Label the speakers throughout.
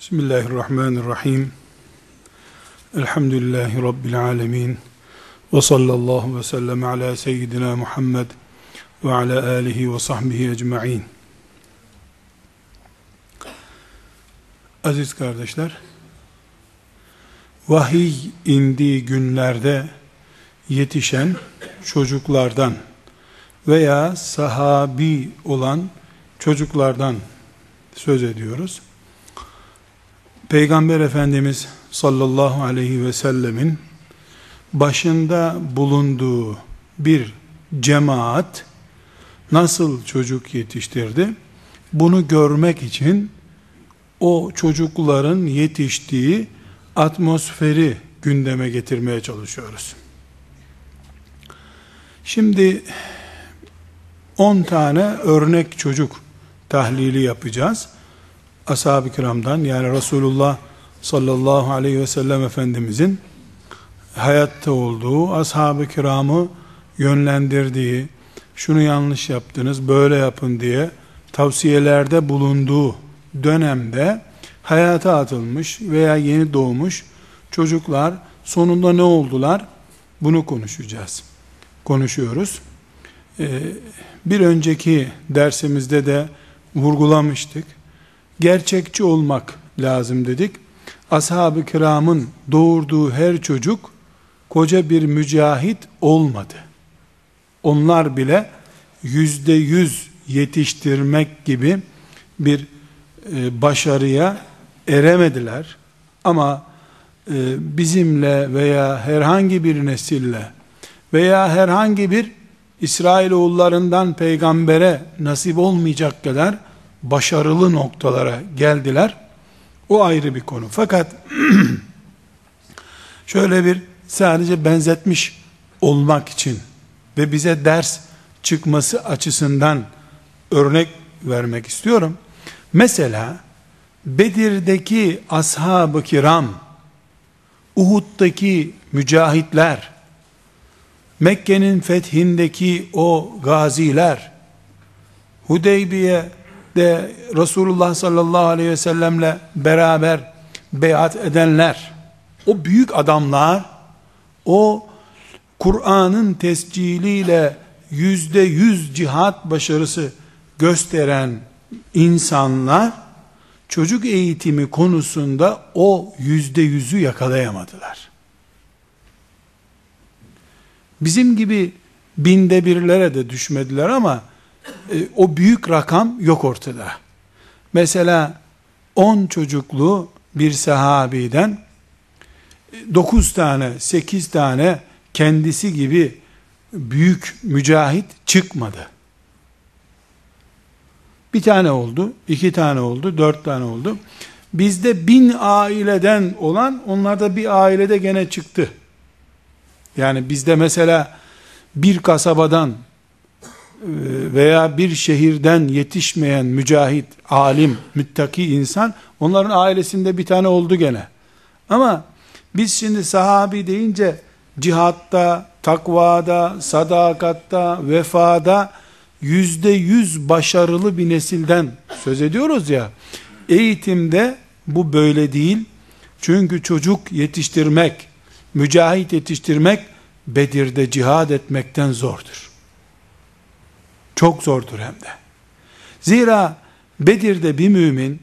Speaker 1: Bismillahirrahmanirrahim. Elhamdülillahi Rabbil alemin. Ve sallallahu ve sellem ala seyyidina Muhammed ve ala alihi ve sahbihi ecma'in. Aziz kardeşler, vahiy indiği günlerde yetişen çocuklardan veya sahabi olan çocuklardan söz ediyoruz. Peygamber Efendimiz sallallahu aleyhi ve sellemin başında bulunduğu bir cemaat nasıl çocuk yetiştirdi? Bunu görmek için o çocukların yetiştiği atmosferi gündeme getirmeye çalışıyoruz. Şimdi 10 tane örnek çocuk tahlili yapacağız ashab-ı kiramdan yani Resulullah sallallahu aleyhi ve sellem Efendimizin hayatta olduğu, ashab-ı kiramı yönlendirdiği, şunu yanlış yaptınız, böyle yapın diye tavsiyelerde bulunduğu dönemde hayata atılmış veya yeni doğmuş çocuklar sonunda ne oldular? Bunu konuşacağız. Konuşuyoruz. Ee, bir önceki dersimizde de vurgulamıştık gerçekçi olmak lazım dedik. Ashab-ı kiramın doğurduğu her çocuk koca bir mücahit olmadı. Onlar bile yüzde yüz yetiştirmek gibi bir e, başarıya eremediler. Ama e, bizimle veya herhangi bir nesille veya herhangi bir İsrailoğullarından peygambere nasip olmayacak kadar başarılı noktalara geldiler. O ayrı bir konu. Fakat şöyle bir sadece benzetmiş olmak için ve bize ders çıkması açısından örnek vermek istiyorum. Mesela Bedir'deki ashab-ı kiram, Uhud'daki mücahitler, Mekke'nin fethindeki o gaziler, Hudeybiye de Resulullah sallallahu aleyhi ve sellemle beraber beyat edenler, o büyük adamlar, o Kur'an'ın tesciliyle yüzde yüz cihat başarısı gösteren insanlar, çocuk eğitimi konusunda o yüzde yüzü yakalayamadılar. Bizim gibi binde birlere de düşmediler ama, e, o büyük rakam yok ortada. Mesela 10 çocuklu bir sahabiden 9 e, tane, 8 tane kendisi gibi büyük mücahit çıkmadı. Bir tane oldu, iki tane oldu, dört tane oldu. Bizde bin aileden olan, onlarda bir ailede gene çıktı. Yani bizde mesela bir kasabadan ee, veya bir şehirden yetişmeyen mücahit, alim, müttaki insan onların ailesinde bir tane oldu gene. Ama biz şimdi sahabi deyince cihatta, takvada, sadakatta, vefada yüzde yüz başarılı bir nesilden söz ediyoruz ya. Eğitimde bu böyle değil. Çünkü çocuk yetiştirmek, mücahit yetiştirmek Bedir'de cihad etmekten zordur. Çok zordur hem de. Zira Bedir'de bir mümin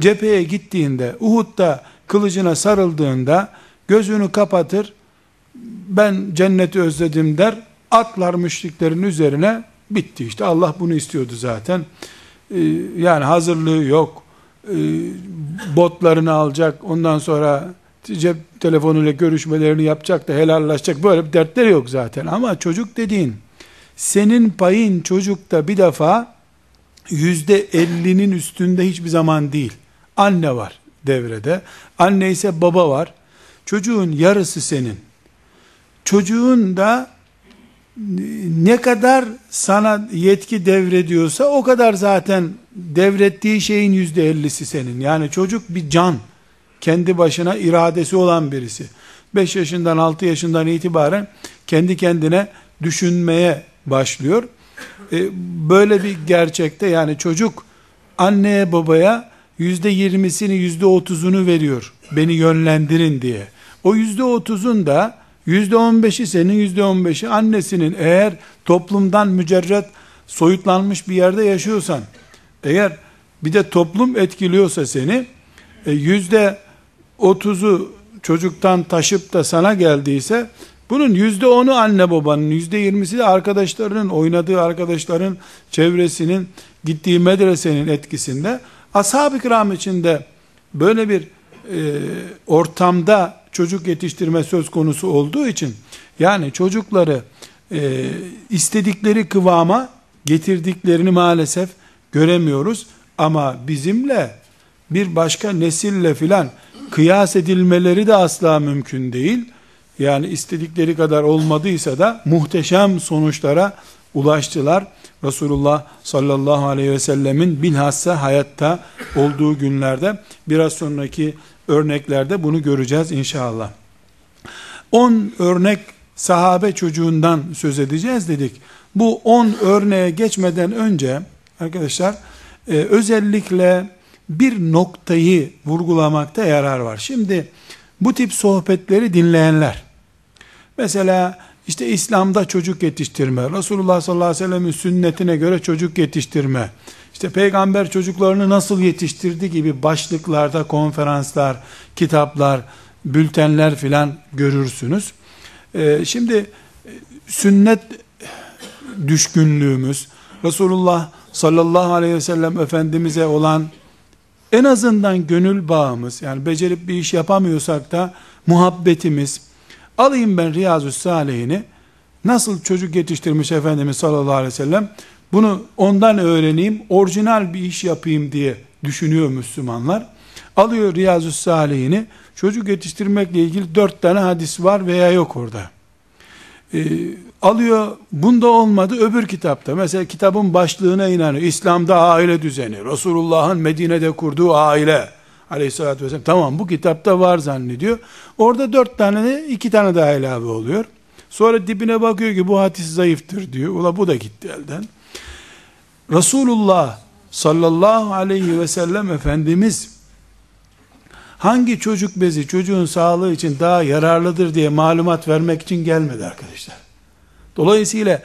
Speaker 1: cepheye gittiğinde, Uhud'da kılıcına sarıldığında gözünü kapatır, ben cenneti özledim der, atlar müşriklerin üzerine bitti işte. Allah bunu istiyordu zaten. Ee, yani hazırlığı yok. Ee, botlarını alacak, ondan sonra cep telefonuyla görüşmelerini yapacak da helallaşacak. Böyle bir dertleri yok zaten. Ama çocuk dediğin, senin payın çocukta bir defa yüzde ellinin üstünde hiçbir zaman değil. Anne var devrede. Anne ise baba var. Çocuğun yarısı senin. Çocuğun da ne kadar sana yetki devrediyorsa o kadar zaten devrettiği şeyin yüzde ellisi senin. Yani çocuk bir can. Kendi başına iradesi olan birisi. 5 yaşından 6 yaşından itibaren kendi kendine düşünmeye başlıyor. E, böyle bir gerçekte yani çocuk anneye babaya yüzde yirmisini yüzde otuzunu veriyor. Beni yönlendirin diye. O yüzde otuzun da yüzde on beşi senin yüzde on beşi annesinin eğer toplumdan mücerret soyutlanmış bir yerde yaşıyorsan eğer bir de toplum etkiliyorsa seni e, yüzde otuzu çocuktan taşıp da sana geldiyse bunun yüzde onu anne babanın, yüzde yirmisi de arkadaşlarının, oynadığı arkadaşların, çevresinin, gittiği medresenin etkisinde. Ashab-ı kiram içinde böyle bir e, ortamda çocuk yetiştirme söz konusu olduğu için, yani çocukları e, istedikleri kıvama getirdiklerini maalesef göremiyoruz. Ama bizimle bir başka nesille filan kıyas edilmeleri de asla mümkün değil.'' yani istedikleri kadar olmadıysa da muhteşem sonuçlara ulaştılar. Resulullah sallallahu aleyhi ve sellemin bilhassa hayatta olduğu günlerde biraz sonraki örneklerde bunu göreceğiz inşallah. 10 örnek sahabe çocuğundan söz edeceğiz dedik. Bu 10 örneğe geçmeden önce arkadaşlar e, özellikle bir noktayı vurgulamakta yarar var. Şimdi bu tip sohbetleri dinleyenler Mesela işte İslam'da çocuk yetiştirme, Resulullah sallallahu aleyhi ve sellem'in sünnetine göre çocuk yetiştirme, işte peygamber çocuklarını nasıl yetiştirdi gibi başlıklarda konferanslar, kitaplar, bültenler filan görürsünüz. Ee, şimdi e, sünnet düşkünlüğümüz, Resulullah sallallahu aleyhi ve sellem Efendimiz'e olan en azından gönül bağımız, yani becerip bir iş yapamıyorsak da muhabbetimiz, Alayım ben Riyazü Salih'ini. Nasıl çocuk yetiştirmiş Efendimiz sallallahu aleyhi ve sellem. Bunu ondan öğreneyim, orijinal bir iş yapayım diye düşünüyor Müslümanlar. Alıyor Riyazü Salih'ini. Çocuk yetiştirmekle ilgili dört tane hadis var veya yok orada. Ee, alıyor, bunda olmadı öbür kitapta. Mesela kitabın başlığına inanıyor. İslam'da aile düzeni, Resulullah'ın Medine'de kurduğu aile Aleyhissalatü vesselam tamam bu kitapta var zannediyor. Orada dört tane de iki tane daha ilave oluyor. Sonra dibine bakıyor ki bu hadis zayıftır diyor. Ula bu da gitti elden. Resulullah sallallahu aleyhi ve sellem Efendimiz hangi çocuk bezi çocuğun sağlığı için daha yararlıdır diye malumat vermek için gelmedi arkadaşlar. Dolayısıyla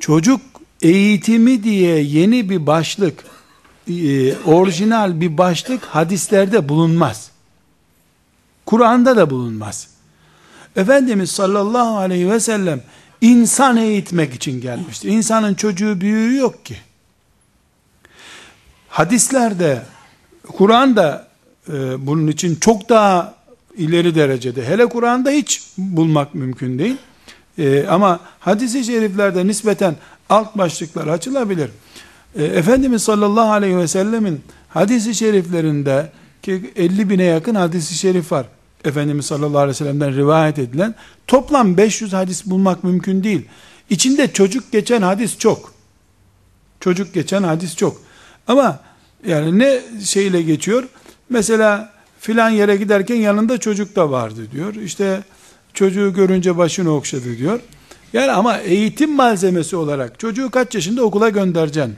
Speaker 1: çocuk eğitimi diye yeni bir başlık e, orijinal bir başlık hadislerde bulunmaz. Kur'an'da da bulunmaz. Efendimiz sallallahu aleyhi ve sellem insan eğitmek için gelmiştir. İnsanın çocuğu büyüğü yok ki. Hadislerde, Kur'an'da e, bunun için çok daha ileri derecede. Hele Kur'an'da hiç bulmak mümkün değil. E, ama hadisi şeriflerde nispeten alt başlıklar açılabilir. E, Efendimiz sallallahu aleyhi ve sellemin hadisi şeriflerinde ki 50 bine yakın hadisi şerif var. Efendimiz sallallahu aleyhi ve sellem'den rivayet edilen toplam 500 hadis bulmak mümkün değil. İçinde çocuk geçen hadis çok. Çocuk geçen hadis çok. Ama yani ne şeyle geçiyor? Mesela filan yere giderken yanında çocuk da vardı diyor. İşte çocuğu görünce başını okşadı diyor. Yani ama eğitim malzemesi olarak çocuğu kaç yaşında okula göndereceksin?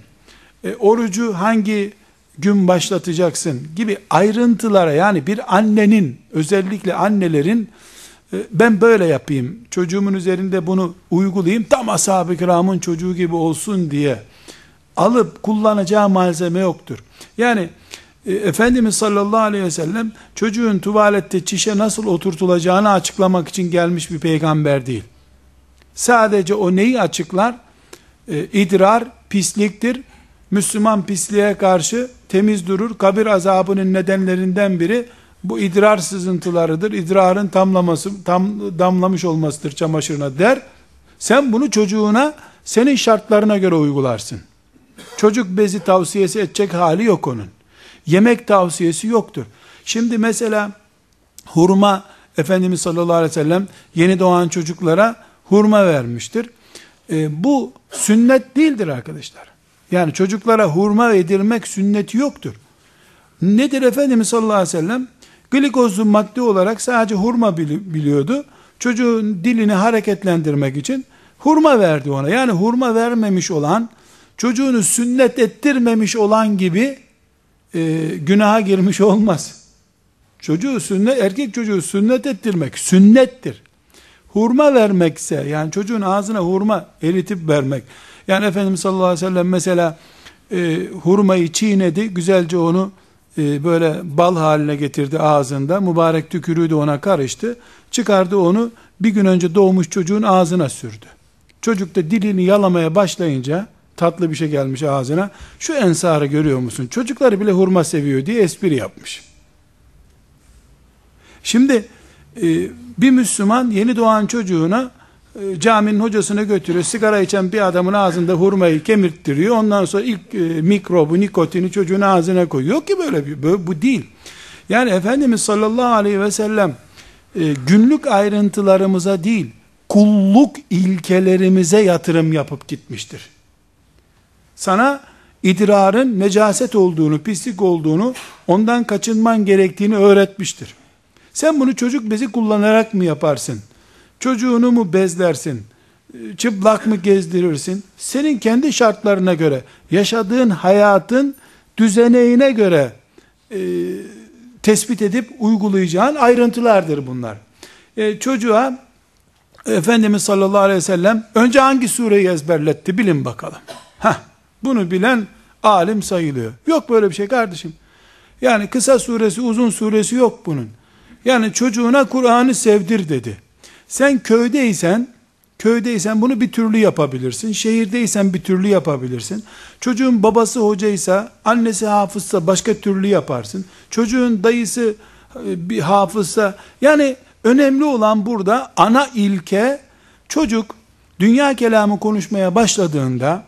Speaker 1: e, orucu hangi gün başlatacaksın gibi ayrıntılara yani bir annenin özellikle annelerin e, ben böyle yapayım çocuğumun üzerinde bunu uygulayayım tam ashab-ı kiramın çocuğu gibi olsun diye alıp kullanacağı malzeme yoktur. Yani e, Efendimiz sallallahu aleyhi ve sellem çocuğun tuvalette çişe nasıl oturtulacağını açıklamak için gelmiş bir peygamber değil. Sadece o neyi açıklar? E, idrar pisliktir Müslüman pisliğe karşı temiz durur. Kabir azabının nedenlerinden biri bu idrar sızıntılarıdır. İdrarın tamlaması, tam, damlamış olmasıdır çamaşırına der. Sen bunu çocuğuna senin şartlarına göre uygularsın. Çocuk bezi tavsiyesi edecek hali yok onun. Yemek tavsiyesi yoktur. Şimdi mesela hurma Efendimiz sallallahu aleyhi ve sellem yeni doğan çocuklara hurma vermiştir. E, bu sünnet değildir arkadaşlar. Yani çocuklara hurma yedirmek sünneti yoktur. Nedir Efendimiz sallallahu aleyhi ve sellem? Glikozlu madde olarak sadece hurma biliyordu. Çocuğun dilini hareketlendirmek için hurma verdi ona. Yani hurma vermemiş olan, çocuğunu sünnet ettirmemiş olan gibi e, günaha girmiş olmaz. Çocuğu sünnet, erkek çocuğu sünnet ettirmek sünnettir. Hurma vermekse yani çocuğun ağzına hurma eritip vermek yani Efendimiz sallallahu aleyhi ve sellem mesela e, hurmayı çiğnedi, güzelce onu e, böyle bal haline getirdi ağzında. Mübarek tükürüğü de ona karıştı. Çıkardı onu bir gün önce doğmuş çocuğun ağzına sürdü. Çocuk da dilini yalamaya başlayınca tatlı bir şey gelmiş ağzına. Şu ensarı görüyor musun? Çocuklar bile hurma seviyor diye espri yapmış. Şimdi e, bir Müslüman yeni doğan çocuğuna e, caminin hocasına götürüyor. Sigara içen bir adamın ağzında hurmayı kemirttiriyor. Ondan sonra ilk e, mikrobu, nikotini çocuğun ağzına koyuyor. Yok ki böyle bir böyle, bu değil. Yani Efendimiz sallallahu aleyhi ve sellem e, günlük ayrıntılarımıza değil, kulluk ilkelerimize yatırım yapıp gitmiştir. Sana idrarın necaset olduğunu, pislik olduğunu, ondan kaçınman gerektiğini öğretmiştir. Sen bunu çocuk bezi kullanarak mı yaparsın? Çocuğunu mu bezlersin? Çıplak mı gezdirirsin? Senin kendi şartlarına göre, yaşadığın hayatın düzeneğine göre e, tespit edip uygulayacağın ayrıntılardır bunlar. E, çocuğa Efendimiz sallallahu aleyhi ve sellem önce hangi sureyi ezberletti bilin bakalım. Heh, bunu bilen alim sayılıyor. Yok böyle bir şey kardeşim. Yani kısa suresi uzun suresi yok bunun. Yani çocuğuna Kur'an'ı sevdir dedi. Sen köydeysen, köydeysen bunu bir türlü yapabilirsin. Şehirdeysen bir türlü yapabilirsin. Çocuğun babası hocaysa, annesi hafızsa başka türlü yaparsın. Çocuğun dayısı e, bir hafızsa, yani önemli olan burada ana ilke çocuk dünya kelamı konuşmaya başladığında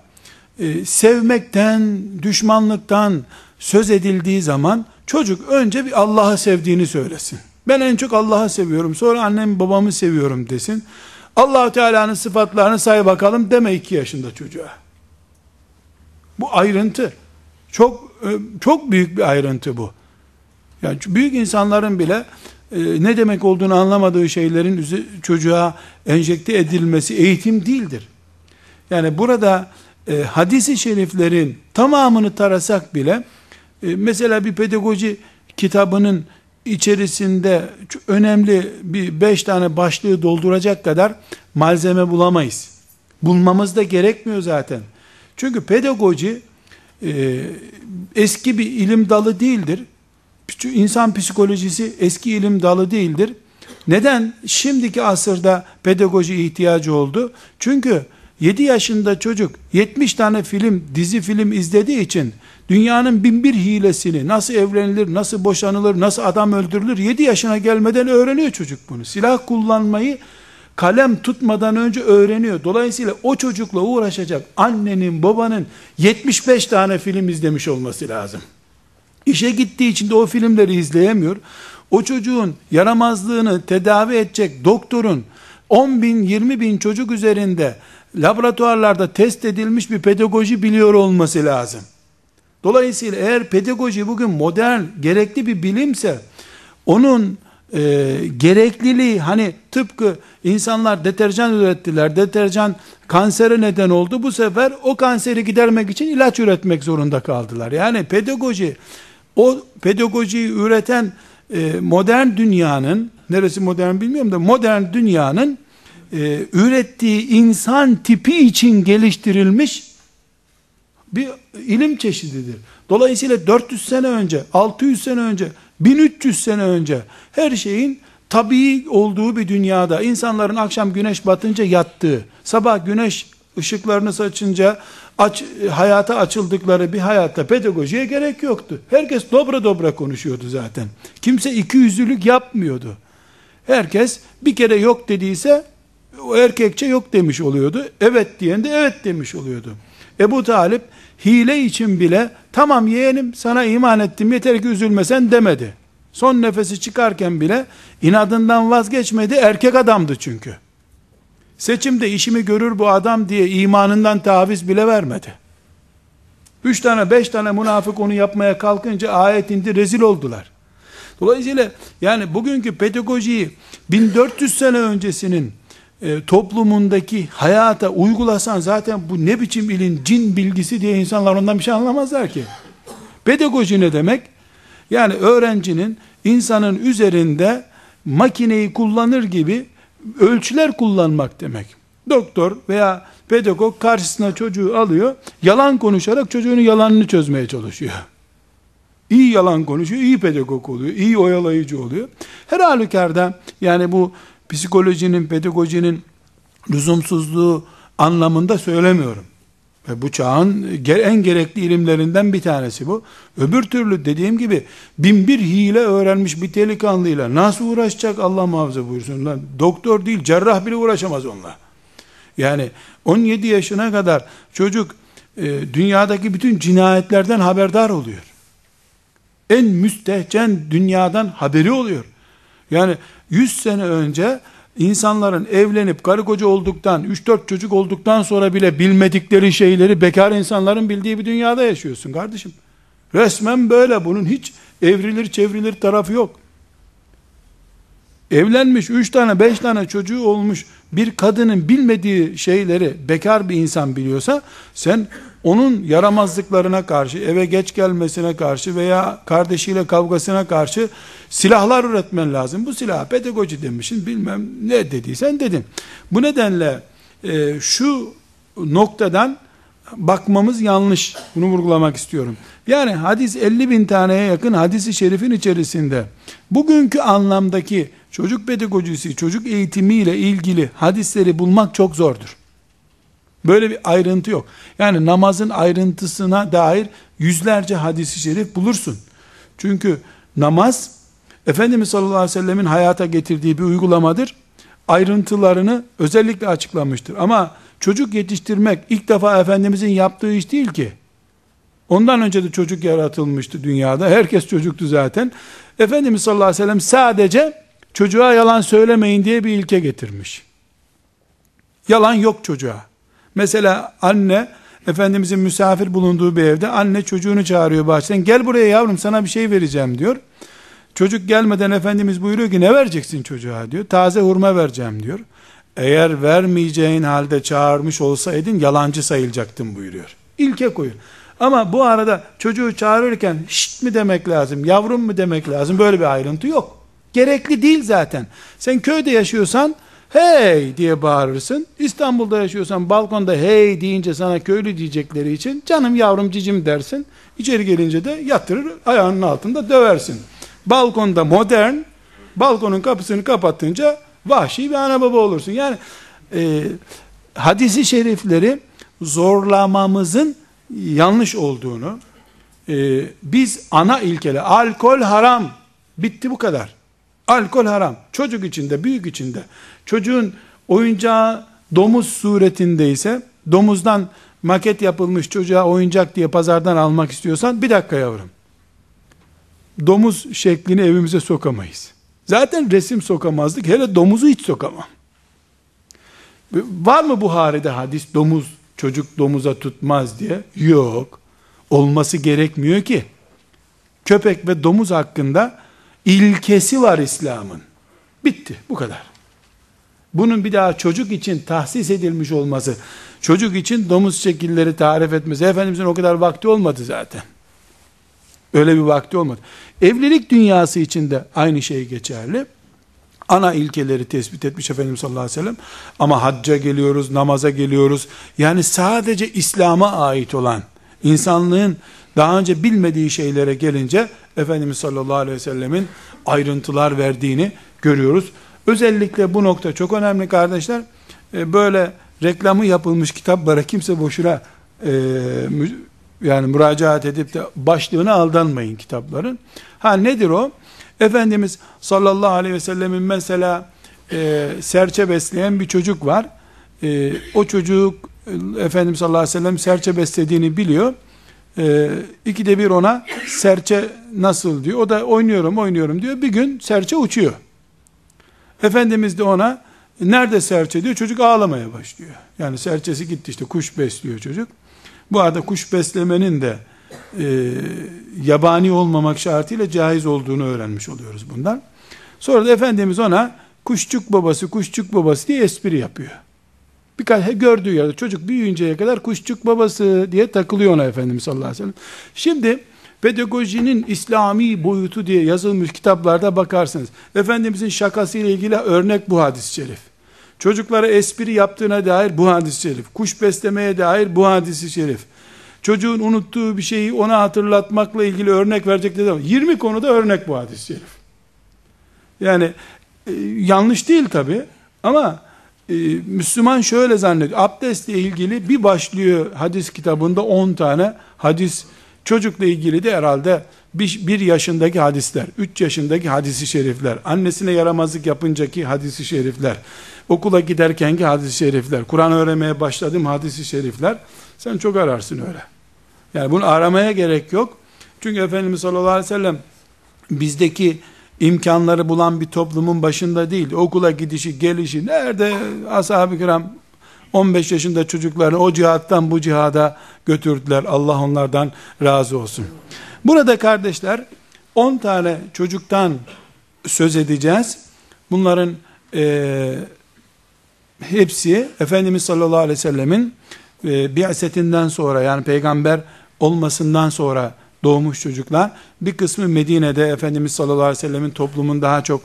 Speaker 1: e, sevmekten, düşmanlıktan söz edildiği zaman çocuk önce bir Allah'ı sevdiğini söylesin. Ben en çok Allah'ı seviyorum. Sonra annem babamı seviyorum desin. allah Teala'nın sıfatlarını say bakalım deme iki yaşında çocuğa. Bu ayrıntı. Çok e, çok büyük bir ayrıntı bu. Yani büyük insanların bile e, ne demek olduğunu anlamadığı şeylerin çocuğa enjekte edilmesi eğitim değildir. Yani burada e, hadisi şeriflerin tamamını tarasak bile mesela bir pedagoji kitabının içerisinde önemli bir beş tane başlığı dolduracak kadar malzeme bulamayız. Bulmamız da gerekmiyor zaten. Çünkü pedagoji e, eski bir ilim dalı değildir. İnsan psikolojisi eski ilim dalı değildir. Neden şimdiki asırda pedagoji ihtiyacı oldu? Çünkü 7 yaşında çocuk 70 tane film, dizi film izlediği için Dünyanın binbir hilesini nasıl evlenilir, nasıl boşanılır, nasıl adam öldürülür 7 yaşına gelmeden öğreniyor çocuk bunu. Silah kullanmayı kalem tutmadan önce öğreniyor. Dolayısıyla o çocukla uğraşacak annenin, babanın 75 tane film izlemiş olması lazım. İşe gittiği için de o filmleri izleyemiyor. O çocuğun yaramazlığını tedavi edecek doktorun 10 bin, 20 bin çocuk üzerinde laboratuvarlarda test edilmiş bir pedagoji biliyor olması lazım. Dolayısıyla eğer pedagoji bugün modern, gerekli bir bilimse, onun e, gerekliliği hani tıpkı insanlar deterjan ürettiler, deterjan kansere neden oldu. Bu sefer o kanseri gidermek için ilaç üretmek zorunda kaldılar. Yani pedagoji, o pedagojiyi üreten e, modern dünyanın, neresi modern bilmiyorum da modern dünyanın e, ürettiği insan tipi için geliştirilmiş bir ilim çeşididir. Dolayısıyla 400 sene önce, 600 sene önce, 1300 sene önce her şeyin tabii olduğu bir dünyada insanların akşam güneş batınca yattığı, sabah güneş ışıklarını saçınca aç, hayata açıldıkları bir hayatta pedagojiye gerek yoktu. Herkes dobra dobra konuşuyordu zaten. Kimse iki yüzlülük yapmıyordu. Herkes bir kere yok dediyse o erkekçe yok demiş oluyordu. Evet diyen de evet demiş oluyordu. Ebu Talip hile için bile tamam yeğenim sana iman ettim yeter ki üzülmesen demedi. Son nefesi çıkarken bile inadından vazgeçmedi erkek adamdı çünkü. Seçimde işimi görür bu adam diye imanından taviz bile vermedi. Üç tane beş tane münafık onu yapmaya kalkınca ayet indi rezil oldular. Dolayısıyla yani bugünkü pedagojiyi 1400 sene öncesinin e, toplumundaki hayata uygulasan zaten bu ne biçim ilin cin bilgisi diye insanlar ondan bir şey anlamazlar ki. Pedagoji ne demek? Yani öğrencinin insanın üzerinde makineyi kullanır gibi ölçüler kullanmak demek. Doktor veya pedagog karşısına çocuğu alıyor, yalan konuşarak çocuğunun yalanını çözmeye çalışıyor. İyi yalan konuşuyor, iyi pedagog oluyor, iyi oyalayıcı oluyor. Her halükarda yani bu psikolojinin, pedagojinin lüzumsuzluğu anlamında söylemiyorum. Ve bu çağın en gerekli ilimlerinden bir tanesi bu. Öbür türlü dediğim gibi bin bir hile öğrenmiş bir delikanlıyla nasıl uğraşacak Allah muhafaza buyursun. Lan, doktor değil cerrah bile uğraşamaz onunla. Yani 17 yaşına kadar çocuk e, dünyadaki bütün cinayetlerden haberdar oluyor. En müstehcen dünyadan haberi oluyor. Yani 100 sene önce insanların evlenip karı koca olduktan, 3-4 çocuk olduktan sonra bile bilmedikleri şeyleri bekar insanların bildiği bir dünyada yaşıyorsun kardeşim. Resmen böyle bunun hiç evrilir çevrilir tarafı yok. Evlenmiş, 3 tane 5 tane çocuğu olmuş bir kadının bilmediği şeyleri bekar bir insan biliyorsa sen onun yaramazlıklarına karşı, eve geç gelmesine karşı veya kardeşiyle kavgasına karşı silahlar üretmen lazım. Bu silah pedagoji demişsin, bilmem ne dediysen dedin. Bu nedenle e, şu noktadan bakmamız yanlış. Bunu vurgulamak istiyorum. Yani hadis 50 bin taneye yakın hadisi şerifin içerisinde bugünkü anlamdaki çocuk pedagojisi, çocuk eğitimiyle ilgili hadisleri bulmak çok zordur. Böyle bir ayrıntı yok. Yani namazın ayrıntısına dair yüzlerce hadisi şerif bulursun. Çünkü namaz Efendimiz sallallahu aleyhi ve sellemin hayata getirdiği bir uygulamadır. Ayrıntılarını özellikle açıklamıştır. Ama çocuk yetiştirmek ilk defa Efendimizin yaptığı iş değil ki. Ondan önce de çocuk yaratılmıştı dünyada. Herkes çocuktu zaten. Efendimiz sallallahu aleyhi ve sellem sadece çocuğa yalan söylemeyin diye bir ilke getirmiş. Yalan yok çocuğa. Mesela anne Efendimizin misafir bulunduğu bir evde anne çocuğunu çağırıyor bahçeden. Gel buraya yavrum sana bir şey vereceğim diyor. Çocuk gelmeden Efendimiz buyuruyor ki ne vereceksin çocuğa diyor. Taze hurma vereceğim diyor. Eğer vermeyeceğin halde çağırmış olsaydın yalancı sayılacaktın buyuruyor. İlke koyun. Ama bu arada çocuğu çağırırken şşt mi demek lazım, yavrum mu demek lazım böyle bir ayrıntı yok. Gerekli değil zaten. Sen köyde yaşıyorsan hey diye bağırırsın. İstanbul'da yaşıyorsan balkonda hey deyince sana köylü diyecekleri için canım yavrum cicim dersin. İçeri gelince de yatırır ayağının altında döversin. Balkonda modern, balkonun kapısını kapattınca vahşi bir ana baba olursun. Yani e, hadisi şerifleri zorlamamızın yanlış olduğunu, e, biz ana ilkele alkol haram bitti bu kadar Alkol haram. Çocuk içinde, büyük içinde. Çocuğun oyuncağı domuz suretindeyse domuzdan maket yapılmış çocuğa oyuncak diye pazardan almak istiyorsan bir dakika yavrum. Domuz şeklini evimize sokamayız. Zaten resim sokamazdık. Hele domuzu hiç sokamam. Var mı Buhari'de hadis domuz çocuk domuza tutmaz diye? Yok. Olması gerekmiyor ki. Köpek ve domuz hakkında ilkesi var İslam'ın. Bitti bu kadar. Bunun bir daha çocuk için tahsis edilmiş olması, çocuk için domuz şekilleri tarif etmesi, Efendimizin o kadar vakti olmadı zaten. Öyle bir vakti olmadı. Evlilik dünyası için de aynı şey geçerli. Ana ilkeleri tespit etmiş Efendimiz sallallahu aleyhi ve sellem. Ama hacca geliyoruz, namaza geliyoruz. Yani sadece İslam'a ait olan, insanlığın daha önce bilmediği şeylere gelince Efendimiz sallallahu aleyhi ve sellemin ayrıntılar verdiğini görüyoruz. Özellikle bu nokta çok önemli kardeşler. E, böyle reklamı yapılmış kitaplara kimse boşuna e, yani müracaat edip de başlığına aldanmayın kitapların. Ha nedir o? Efendimiz sallallahu aleyhi ve sellemin mesela e, serçe besleyen bir çocuk var. E, o çocuk e, Efendimiz sallallahu aleyhi ve sellem serçe beslediğini biliyor. Ee, ikide bir ona serçe nasıl diyor. O da oynuyorum oynuyorum diyor. Bir gün serçe uçuyor. Efendimiz de ona nerede serçe diyor. Çocuk ağlamaya başlıyor. Yani serçesi gitti işte kuş besliyor çocuk. Bu arada kuş beslemenin de e, yabani olmamak şartıyla caiz olduğunu öğrenmiş oluyoruz bundan. Sonra da Efendimiz ona kuşçuk babası kuşçuk babası diye espri yapıyor. Birkaç gördüğü yerde çocuk büyüyünceye kadar kuşçuk babası diye takılıyor ona Efendimiz sallallahu aleyhi ve sellem. Şimdi pedagojinin İslami boyutu diye yazılmış kitaplarda bakarsınız. Efendimizin şakasıyla ilgili örnek bu hadis-i şerif. Çocuklara espri yaptığına dair bu hadis-i şerif. Kuş beslemeye dair bu hadis-i şerif. Çocuğun unuttuğu bir şeyi ona hatırlatmakla ilgili örnek verecek de 20 konuda örnek bu hadis-i şerif. Yani e, yanlış değil tabi ama ee, Müslüman şöyle zannediyor. Abdestle ilgili bir başlıyor hadis kitabında 10 tane hadis. Çocukla ilgili de herhalde bir, bir yaşındaki hadisler, üç yaşındaki hadisi şerifler, annesine yaramazlık yapıncaki hadisi şerifler, okula giderkenki hadisi şerifler, Kur'an öğrenmeye başladığım hadisi şerifler, sen çok ararsın öyle. Yani bunu aramaya gerek yok. Çünkü Efendimiz sallallahu aleyhi ve sellem bizdeki imkanları bulan bir toplumun başında değil. Okula gidişi, gelişi nerede ashab-ı kiram 15 yaşında çocuklarını o cihattan bu cihada götürdüler. Allah onlardan razı olsun. Burada kardeşler 10 tane çocuktan söz edeceğiz. Bunların e, hepsi Efendimiz sallallahu aleyhi ve sellemin e, bi'setinden sonra yani peygamber olmasından sonra doğmuş çocuklar. Bir kısmı Medine'de Efendimiz sallallahu aleyhi ve sellemin toplumun daha çok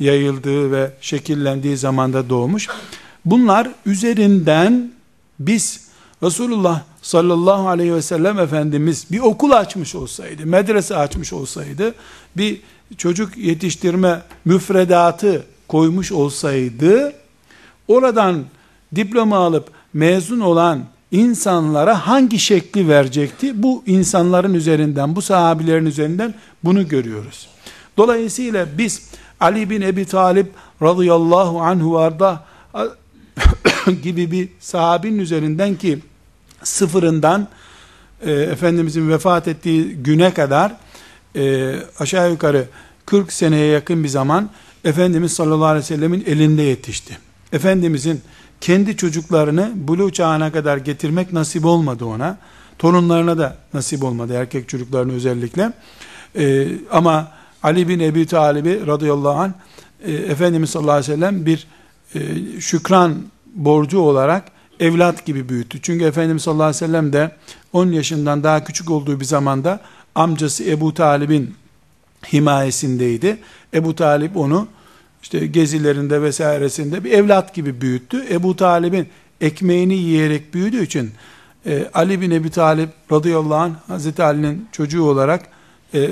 Speaker 1: yayıldığı ve şekillendiği zamanda doğmuş. Bunlar üzerinden biz Resulullah sallallahu aleyhi ve sellem Efendimiz bir okul açmış olsaydı, medrese açmış olsaydı, bir çocuk yetiştirme müfredatı koymuş olsaydı, oradan diploma alıp mezun olan insanlara hangi şekli verecekti? Bu insanların üzerinden, bu sahabilerin üzerinden bunu görüyoruz. Dolayısıyla biz Ali bin Ebi Talib radıyallahu anhu arda gibi bir sahabinin üzerinden ki sıfırından e, Efendimizin vefat ettiği güne kadar e, aşağı yukarı 40 seneye yakın bir zaman Efendimiz sallallahu aleyhi ve sellemin elinde yetişti. Efendimizin kendi çocuklarını buluğ çağına kadar getirmek nasip olmadı ona. Torunlarına da nasip olmadı erkek çocuklarını özellikle. Ee, ama Ali bin Ebi Talib'i radıyallahu anh e, Efendimiz sallallahu aleyhi ve sellem bir e, şükran borcu olarak evlat gibi büyüttü. Çünkü Efendimiz sallallahu aleyhi ve sellem de 10 yaşından daha küçük olduğu bir zamanda amcası Ebu Talib'in himayesindeydi. Ebu Talib onu işte gezilerinde vesairesinde bir evlat gibi büyüttü. Ebu Talib'in ekmeğini yiyerek büyüdüğü için e, Ali bin Ebi Talib radıyallahu anh Hazreti Ali'nin çocuğu olarak e, e,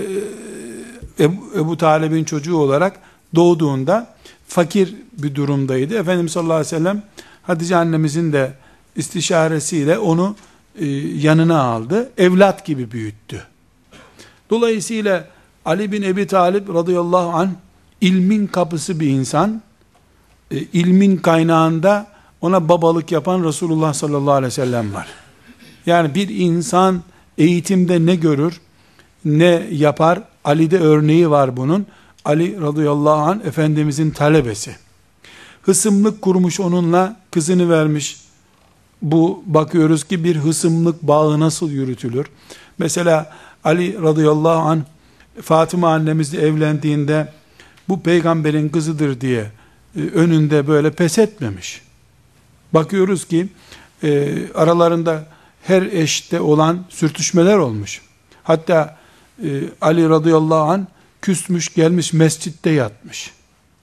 Speaker 1: Ebu, Ebu Talib'in çocuğu olarak doğduğunda fakir bir durumdaydı. Efendimiz sallallahu aleyhi ve sellem Hatice annemizin de istişaresiyle onu e, yanına aldı. Evlat gibi büyüttü. Dolayısıyla Ali bin Ebi Talib radıyallahu anh ilmin kapısı bir insan, e, ilmin kaynağında ona babalık yapan Resulullah sallallahu aleyhi ve sellem var. Yani bir insan eğitimde ne görür, ne yapar? Ali'de örneği var bunun. Ali radıyallahu anh Efendimizin talebesi. Hısımlık kurmuş onunla kızını vermiş. Bu bakıyoruz ki bir hısımlık bağı nasıl yürütülür? Mesela Ali radıyallahu anh Fatıma annemizle evlendiğinde bu peygamberin kızıdır diye e, önünde böyle pes etmemiş. Bakıyoruz ki e, aralarında her eşte olan sürtüşmeler olmuş. Hatta e, Ali radıyallahu an küsmüş gelmiş mescitte yatmış.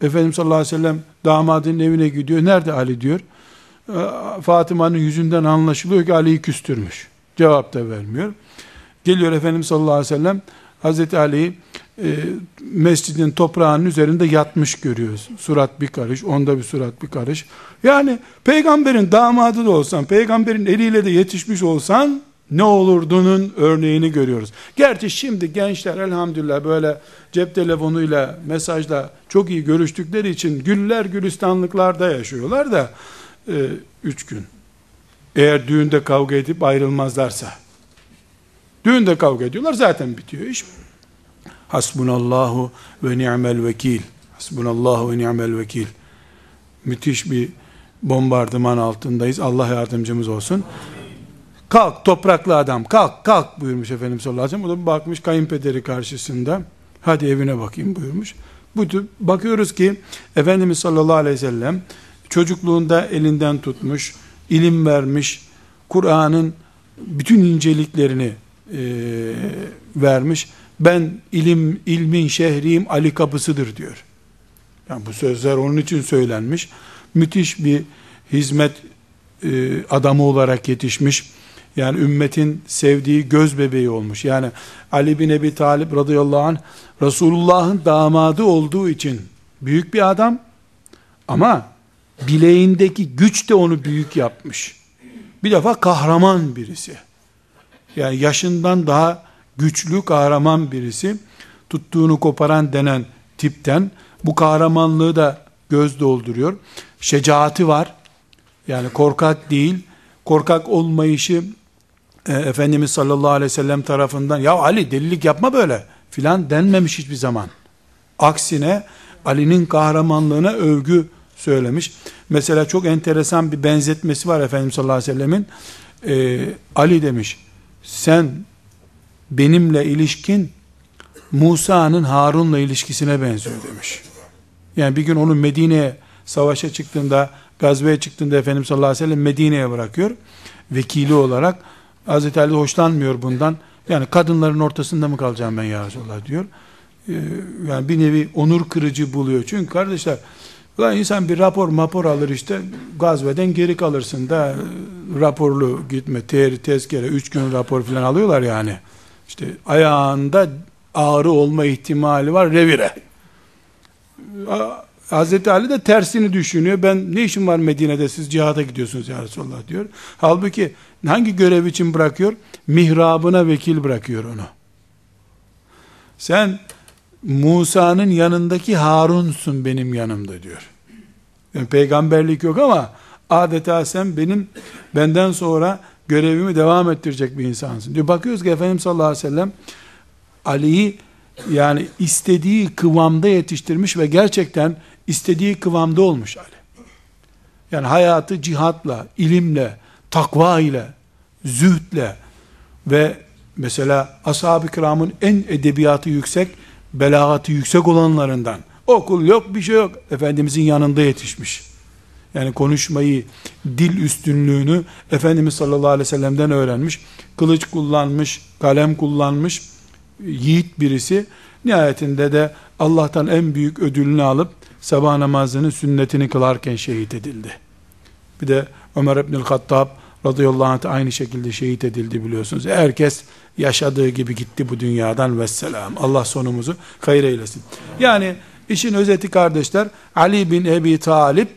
Speaker 1: Efendimiz sallallahu aleyhi ve sellem damadının evine gidiyor. Nerede Ali diyor. E, Fatıma'nın yüzünden anlaşılıyor ki Ali'yi küstürmüş. Cevap da vermiyor. Geliyor Efendimiz sallallahu aleyhi ve sellem Hazreti Ali'yi e, mescidin toprağının üzerinde yatmış görüyoruz. Surat bir karış, onda bir surat bir karış. Yani peygamberin damadı da olsan, peygamberin eliyle de yetişmiş olsan ne olurdunun örneğini görüyoruz. Gerçi şimdi gençler elhamdülillah böyle cep telefonuyla, mesajla çok iyi görüştükleri için güller gülistanlıklarda yaşıyorlar da e, üç gün. Eğer düğünde kavga edip ayrılmazlarsa. Düğünde kavga ediyorlar zaten bitiyor iş. Hasbunallahu ve ni'mel vekil. Hasbunallahu ve ni'mel vekil. Müthiş bir bombardıman altındayız. Allah yardımcımız olsun. Kalk topraklı adam kalk kalk buyurmuş Efendimiz sallallahu aleyhi ve sellem. O da bakmış kayınpederi karşısında. Hadi evine bakayım buyurmuş. Bu bakıyoruz ki Efendimiz sallallahu aleyhi ve sellem çocukluğunda elinden tutmuş, ilim vermiş, Kur'an'ın bütün inceliklerini e, vermiş ben ilim ilmin şehriyim Ali kapısıdır diyor. Yani bu sözler onun için söylenmiş. Müthiş bir hizmet e, adamı olarak yetişmiş. Yani ümmetin sevdiği göz bebeği olmuş. Yani Ali bin Ebi Talip radıyallahu anh Resulullah'ın damadı olduğu için büyük bir adam ama bileğindeki güç de onu büyük yapmış. Bir defa kahraman birisi. Yani yaşından daha güçlü kahraman birisi tuttuğunu koparan denen tipten bu kahramanlığı da göz dolduruyor. Şecaati var. Yani korkak değil. Korkak olmayışı e, Efendimiz sallallahu aleyhi ve sellem tarafından ya Ali delilik yapma böyle filan denmemiş hiçbir zaman. Aksine Ali'nin kahramanlığına övgü söylemiş. Mesela çok enteresan bir benzetmesi var Efendimiz sallallahu aleyhi ve sellemin. E, Ali demiş sen benimle ilişkin Musa'nın Harun'la ilişkisine benziyor demiş. Yani bir gün onu Medine'ye savaşa çıktığında, gazveye çıktığında Efendimiz sallallahu aleyhi ve sellem Medine'ye bırakıyor. Vekili olarak Hazreti Ali hoşlanmıyor bundan. Yani kadınların ortasında mı kalacağım ben ya Resulallah diyor. Ee, yani bir nevi onur kırıcı buluyor. Çünkü kardeşler Ulan insan bir rapor mapor alır işte gazveden geri kalırsın da e, raporlu gitme, tehri, tezkere, üç gün rapor falan alıyorlar yani işte ayağında ağrı olma ihtimali var revire. Hz. Ali de tersini düşünüyor. Ben ne işim var Medine'de siz cihada gidiyorsunuz ya Resulallah diyor. Halbuki hangi görev için bırakıyor? Mihrabına vekil bırakıyor onu. Sen Musa'nın yanındaki Harun'sun benim yanımda diyor. Yani peygamberlik yok ama adeta sen benim benden sonra görevimi devam ettirecek bir insansın diyor. Bakıyoruz ki Efendimiz sallallahu aleyhi ve sellem Ali'yi yani istediği kıvamda yetiştirmiş ve gerçekten istediği kıvamda olmuş Ali. Yani hayatı cihatla, ilimle, takva ile, zühtle ve mesela ashab-ı kiramın en edebiyatı yüksek, belagatı yüksek olanlarından. Okul yok, bir şey yok. Efendimizin yanında yetişmiş. Yani konuşmayı, dil üstünlüğünü Efendimiz sallallahu aleyhi ve sellem'den öğrenmiş. Kılıç kullanmış, kalem kullanmış yiğit birisi. Nihayetinde de Allah'tan en büyük ödülünü alıp sabah namazının sünnetini kılarken şehit edildi. Bir de Ömer İbnül Hattab radıyallahu anh aynı şekilde şehit edildi biliyorsunuz. Herkes yaşadığı gibi gitti bu dünyadan vesselam. Allah sonumuzu hayır eylesin. Yani işin özeti kardeşler Ali bin Ebi Talip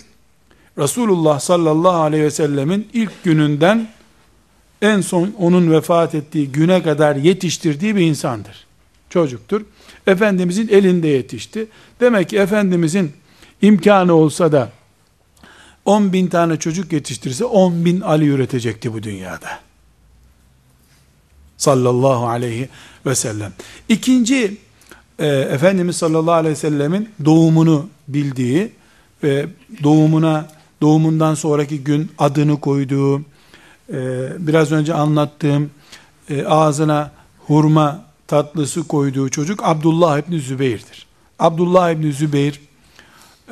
Speaker 1: Resulullah sallallahu aleyhi ve sellemin ilk gününden en son onun vefat ettiği güne kadar yetiştirdiği bir insandır. Çocuktur. Efendimizin elinde yetişti. Demek ki Efendimizin imkanı olsa da 10 bin tane çocuk yetiştirse 10 bin Ali üretecekti bu dünyada. Sallallahu aleyhi ve sellem. İkinci e, Efendimiz sallallahu aleyhi ve sellemin doğumunu bildiği ve doğumuna doğumundan sonraki gün adını koyduğu, e, biraz önce anlattığım e, ağzına hurma tatlısı koyduğu çocuk Abdullah İbni Zübeyir'dir. Abdullah İbni Zübeyir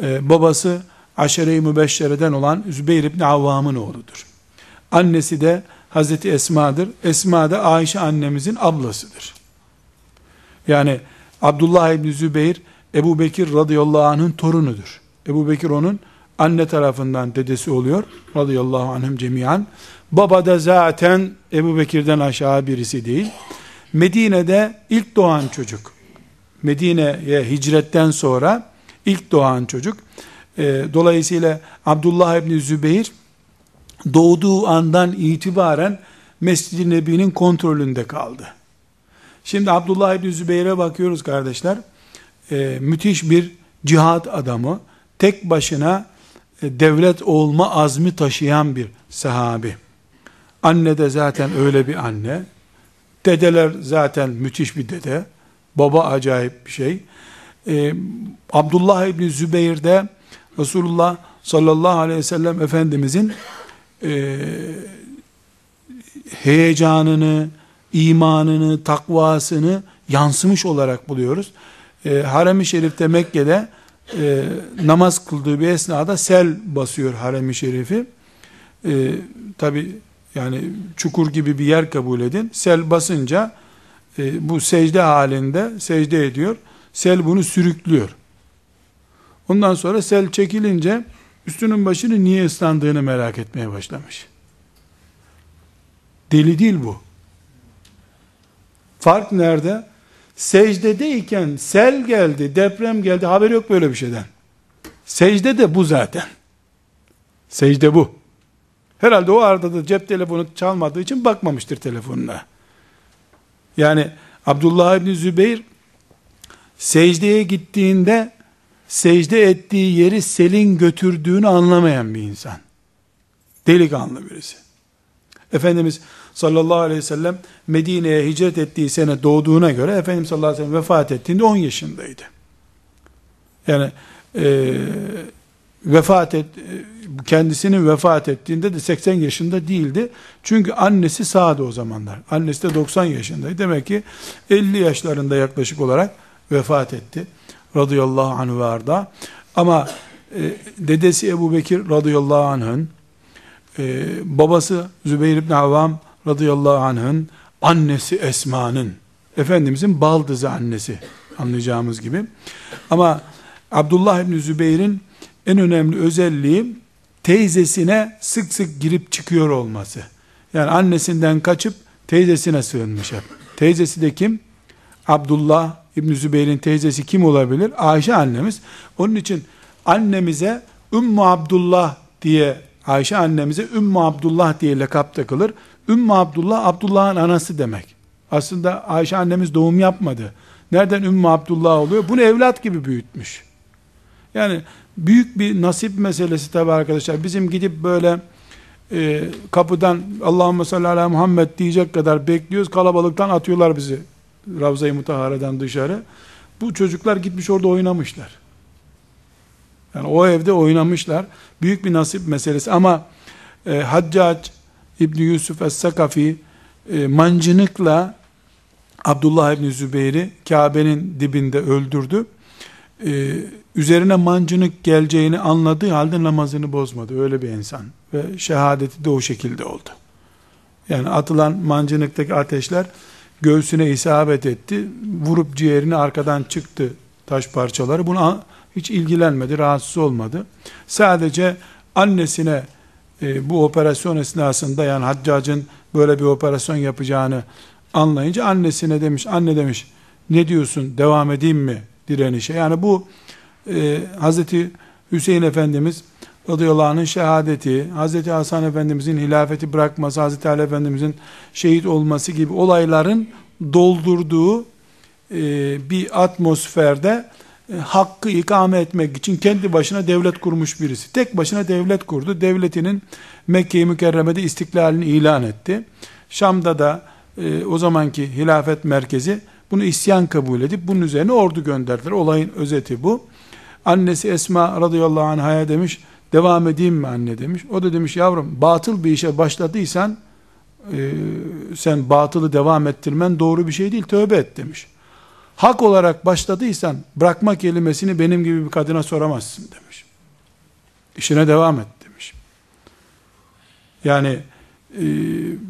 Speaker 1: e, babası Aşere-i Mübeşşere'den olan Zübeyir İbni Avvam'ın oğludur. Annesi de Hazreti Esma'dır. Esma da Ayşe annemizin ablasıdır. Yani Abdullah İbni Zübeyir Ebu Bekir radıyallahu anh'ın torunudur. Ebu Bekir onun Anne tarafından dedesi oluyor. Radıyallahu anhüm cemiyan. Baba da zaten Ebu Bekir'den aşağı birisi değil. Medine'de ilk doğan çocuk. Medine'ye hicretten sonra ilk doğan çocuk. Ee, dolayısıyla Abdullah İbni Zübeyir doğduğu andan itibaren Mescid-i Nebi'nin kontrolünde kaldı. Şimdi Abdullah İbni Zübeyir'e bakıyoruz kardeşler. Ee, müthiş bir cihad adamı. Tek başına e, devlet olma azmi taşıyan bir sahabi. Anne de zaten öyle bir anne. Dedeler zaten müthiş bir dede. Baba acayip bir şey. Ee, Abdullah İbni de, Resulullah sallallahu aleyhi ve sellem Efendimizin e, heyecanını, imanını, takvasını yansımış olarak buluyoruz. E, Harem-i Şerif'te Mekke'de e, namaz kıldığı bir esnada sel basıyor harem-i şerifi. E, ee, Tabi yani çukur gibi bir yer kabul edin. Sel basınca e, bu secde halinde secde ediyor. Sel bunu sürüklüyor. Ondan sonra sel çekilince üstünün başını niye ıslandığını merak etmeye başlamış. Deli değil bu. Fark nerede? Secdedeyken sel geldi, deprem geldi, haber yok böyle bir şeyden. Secde de bu zaten. Secde bu. Herhalde o arada da cep telefonu çalmadığı için bakmamıştır telefonuna. Yani Abdullah İbni Zübeyir secdeye gittiğinde secde ettiği yeri selin götürdüğünü anlamayan bir insan. Delikanlı birisi. Efendimiz sallallahu aleyhi ve sellem Medine'ye hicret ettiği sene doğduğuna göre Efendimiz sallallahu aleyhi ve sellem vefat ettiğinde 10 yaşındaydı. Yani e, vefat et, e, kendisinin vefat ettiğinde de 80 yaşında değildi. Çünkü annesi sağdı o zamanlar. Annesi de 90 yaşındaydı. Demek ki 50 yaşlarında yaklaşık olarak vefat etti. Radıyallahu anhu ve arda. Ama e, dedesi Ebu Bekir radıyallahu anh'ın e, babası Zübeyir İbni Avvam radıyallahu anh'ın annesi Esma'nın, Efendimizin baldızı annesi anlayacağımız gibi. Ama Abdullah İbni Zübeyir'in en önemli özelliği teyzesine sık sık girip çıkıyor olması. Yani annesinden kaçıp teyzesine sığınmış hep. Teyzesi de kim? Abdullah İbni Zübeyir'in teyzesi kim olabilir? Ayşe annemiz. Onun için annemize Ümmü Abdullah diye Ayşe annemize Ümmü Abdullah diye lakap takılır. Ümmü Abdullah, Abdullah'ın anası demek. Aslında Ayşe annemiz doğum yapmadı. Nereden Ümmü Abdullah oluyor? Bunu evlat gibi büyütmüş. Yani büyük bir nasip meselesi tabi arkadaşlar. Bizim gidip böyle e, kapıdan Allahümme salli ala Muhammed diyecek kadar bekliyoruz. Kalabalıktan atıyorlar bizi Ravza-i Mutahara'dan dışarı. Bu çocuklar gitmiş orada oynamışlar. Yani o evde oynamışlar. Büyük bir nasip meselesi ama e, Haccac İbni Yusuf Es-Sakafi e, mancınıkla Abdullah İbni Zübeyir'i Kabe'nin dibinde öldürdü. E, üzerine mancınık geleceğini anladığı halde namazını bozmadı. Öyle bir insan. Ve şehadeti de o şekilde oldu. Yani atılan mancınıktaki ateşler göğsüne isabet etti. Vurup ciğerini arkadan çıktı taş parçaları. Buna hiç ilgilenmedi, rahatsız olmadı. Sadece annesine e, bu operasyon esnasında yani haccacın böyle bir operasyon yapacağını anlayınca annesine demiş, anne demiş ne diyorsun devam edeyim mi direnişe? Yani bu e, Hazreti Hüseyin Efendimiz radıyallahu anh'ın şehadeti, Hazreti Hasan Efendimizin hilafeti bırakması, Hazreti Ali Efendimizin şehit olması gibi olayların doldurduğu e, bir atmosferde e, hakkı ikame etmek için kendi başına devlet kurmuş birisi. Tek başına devlet kurdu. Devletinin Mekke-i Mükerreme'de istiklalini ilan etti. Şam'da da e, o zamanki hilafet merkezi bunu isyan kabul edip bunun üzerine ordu gönderdiler. Olayın özeti bu. Annesi Esma radıyallahu anh'a demiş devam edeyim mi anne demiş. O da demiş yavrum batıl bir işe başladıysan e, sen batılı devam ettirmen doğru bir şey değil tövbe et demiş hak olarak başladıysan bırakma kelimesini benim gibi bir kadına soramazsın demiş. İşine devam et demiş. Yani e,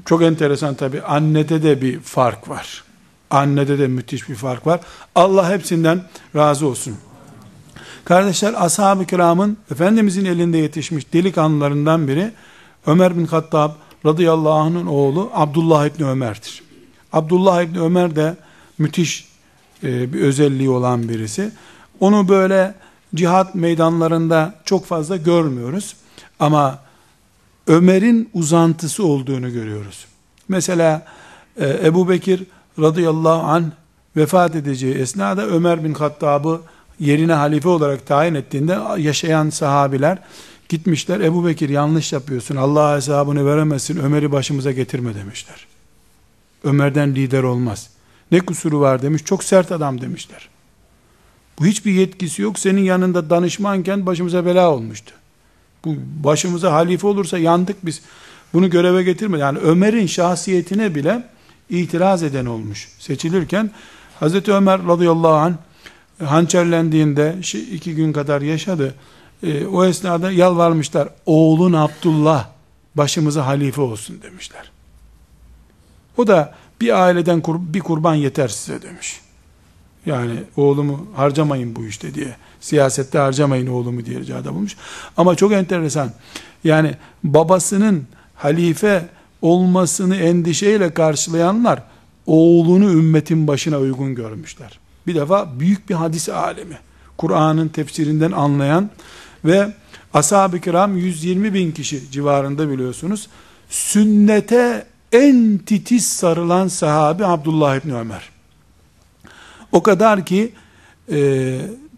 Speaker 1: çok enteresan tabi annede de bir fark var. Annede de müthiş bir fark var. Allah hepsinden razı olsun. Kardeşler ashab-ı kiramın Efendimizin elinde yetişmiş delikanlılarından biri Ömer bin Hattab radıyallahu anh'ın oğlu Abdullah İbni Ömer'dir. Abdullah İbni Ömer de müthiş e, bir özelliği olan birisi. Onu böyle cihat meydanlarında çok fazla görmüyoruz. Ama Ömer'in uzantısı olduğunu görüyoruz. Mesela e, Ebu Bekir radıyallahu anh vefat edeceği esnada Ömer bin Hattab'ı yerine halife olarak tayin ettiğinde yaşayan sahabiler gitmişler Ebu Bekir yanlış yapıyorsun Allah hesabını veremezsin Ömer'i başımıza getirme demişler. Ömer'den lider olmaz. Ne kusuru var demiş. Çok sert adam demişler. Bu hiçbir yetkisi yok. Senin yanında danışmanken başımıza bela olmuştu. Bu başımıza halife olursa yandık biz. Bunu göreve getirme. Yani Ömer'in şahsiyetine bile itiraz eden olmuş. Seçilirken Hazreti Ömer radıyallahu anh hançerlendiğinde iki gün kadar yaşadı. E, o esnada yalvarmışlar. Oğlun Abdullah başımıza halife olsun demişler. O da bir aileden kur, bir kurban yeter size demiş. Yani oğlumu harcamayın bu işte diye. Siyasette harcamayın oğlumu diye ricada bulmuş. Ama çok enteresan. Yani babasının halife olmasını endişeyle karşılayanlar oğlunu ümmetin başına uygun görmüşler. Bir defa büyük bir hadis alemi. Kur'an'ın tefsirinden anlayan ve ashab-ı kiram 120 bin kişi civarında biliyorsunuz. Sünnete en titiz sarılan sahabi Abdullah İbni Ömer. O kadar ki e,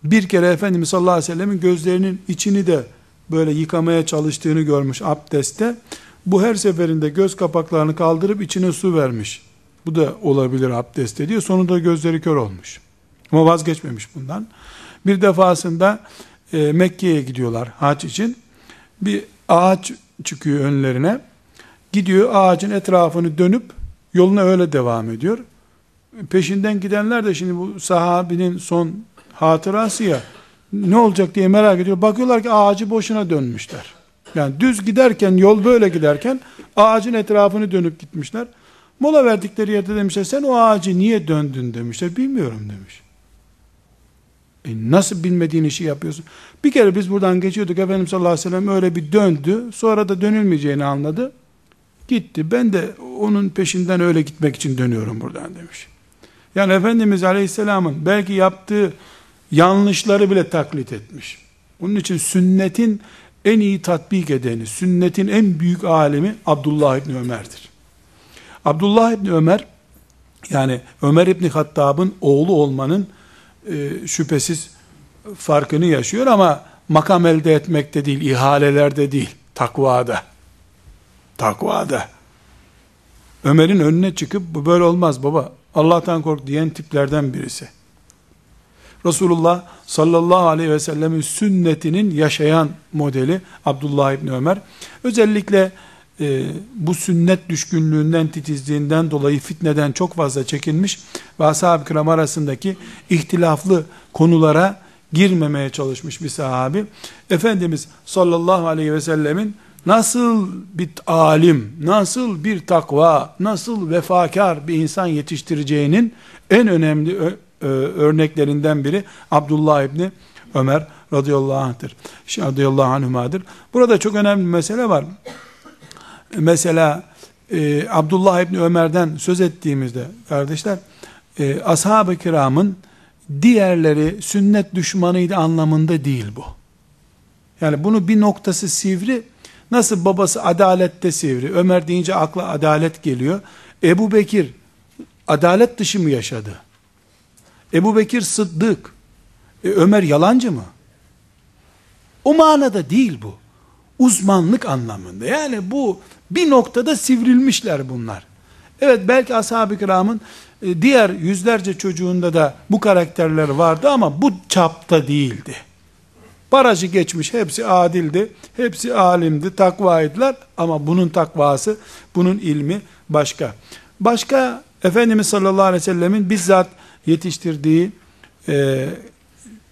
Speaker 1: bir kere Efendimiz sallallahu aleyhi ve sellemin gözlerinin içini de böyle yıkamaya çalıştığını görmüş Abdeste. Bu her seferinde göz kapaklarını kaldırıp içine su vermiş. Bu da olabilir Abdeste diyor. Sonunda gözleri kör olmuş. Ama vazgeçmemiş bundan. Bir defasında e, Mekke'ye gidiyorlar haç için. Bir ağaç çıkıyor önlerine. Gidiyor ağacın etrafını dönüp yoluna öyle devam ediyor. Peşinden gidenler de şimdi bu sahabinin son hatırası ya ne olacak diye merak ediyor. Bakıyorlar ki ağacı boşuna dönmüşler. Yani düz giderken yol böyle giderken ağacın etrafını dönüp gitmişler. Mola verdikleri yerde demişler sen o ağacı niye döndün demişler. Bilmiyorum demiş. E nasıl bilmediğin işi yapıyorsun? Bir kere biz buradan geçiyorduk. Efendimiz sallallahu aleyhi ve sellem öyle bir döndü. Sonra da dönülmeyeceğini anladı. Gitti. Ben de onun peşinden öyle gitmek için dönüyorum buradan demiş. Yani Efendimiz Aleyhisselam'ın belki yaptığı yanlışları bile taklit etmiş. Onun için sünnetin en iyi tatbik edeni, sünnetin en büyük alimi Abdullah İbni Ömer'dir. Abdullah İbni Ömer, yani Ömer İbni Hattab'ın oğlu olmanın e, şüphesiz farkını yaşıyor ama makam elde etmekte değil, ihalelerde değil, takvada takvada. Ömer'in önüne çıkıp bu böyle olmaz baba. Allah'tan kork diyen tiplerden birisi. Resulullah sallallahu aleyhi ve sellemin sünnetinin yaşayan modeli Abdullah İbni Ömer. Özellikle e, bu sünnet düşkünlüğünden, titizliğinden dolayı fitneden çok fazla çekinmiş ve ashab-ı kiram arasındaki ihtilaflı konulara girmemeye çalışmış bir sahabi. Efendimiz sallallahu aleyhi ve sellemin nasıl bir alim, nasıl bir takva, nasıl vefakar bir insan yetiştireceğinin en önemli örneklerinden biri Abdullah İbni Ömer radıyallahu anh'tır. Radıyallahu anhümadır. Burada çok önemli bir mesele var. Mesela e, Abdullah İbni Ömer'den söz ettiğimizde kardeşler e, ashab-ı kiramın diğerleri sünnet düşmanıydı anlamında değil bu. Yani bunu bir noktası sivri Nasıl babası adalette sivri, Ömer deyince akla adalet geliyor. Ebu Bekir adalet dışı mı yaşadı? Ebu Bekir Sıddık, e, Ömer yalancı mı? O manada değil bu. Uzmanlık anlamında. Yani bu bir noktada sivrilmişler bunlar. Evet belki ashab-ı kiramın e, diğer yüzlerce çocuğunda da bu karakterler vardı ama bu çapta değildi. Barajı geçmiş hepsi adildi, hepsi alimdi, takvaydılar ama bunun takvası, bunun ilmi başka. Başka Efendimiz sallallahu aleyhi ve sellemin bizzat yetiştirdiği e,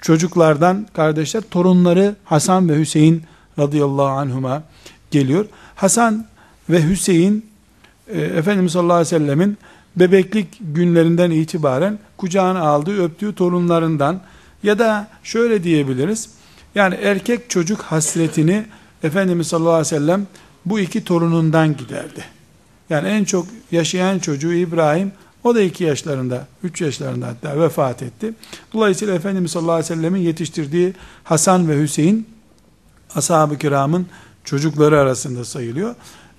Speaker 1: çocuklardan kardeşler torunları Hasan ve Hüseyin radıyallahu anhuma geliyor. Hasan ve Hüseyin e, Efendimiz sallallahu aleyhi ve sellemin bebeklik günlerinden itibaren kucağına aldığı öptüğü torunlarından ya da şöyle diyebiliriz yani erkek çocuk hasretini Efendimiz sallallahu aleyhi ve sellem bu iki torunundan giderdi. Yani en çok yaşayan çocuğu İbrahim o da iki yaşlarında, üç yaşlarında hatta vefat etti. Dolayısıyla Efendimiz sallallahu aleyhi ve sellemin yetiştirdiği Hasan ve Hüseyin ashab-ı kiramın çocukları arasında sayılıyor.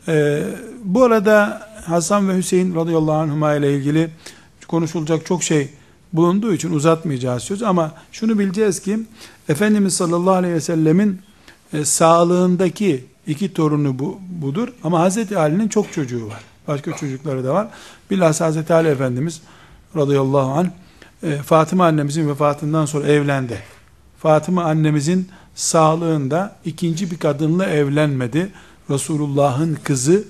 Speaker 1: Ee, bu arada Hasan ve Hüseyin radıyallahu anhuma ile ilgili konuşulacak çok şey bulunduğu için uzatmayacağız söz ama şunu bileceğiz ki Efendimiz sallallahu aleyhi ve sellemin e, sağlığındaki iki torunu bu, budur. Ama Hazreti Ali'nin çok çocuğu var. Başka çocukları da var. Bilhassa Hazreti Ali Efendimiz radıyallahu anh e, Fatıma annemizin vefatından sonra evlendi. Fatıma annemizin sağlığında ikinci bir kadınla evlenmedi. Resulullah'ın kızı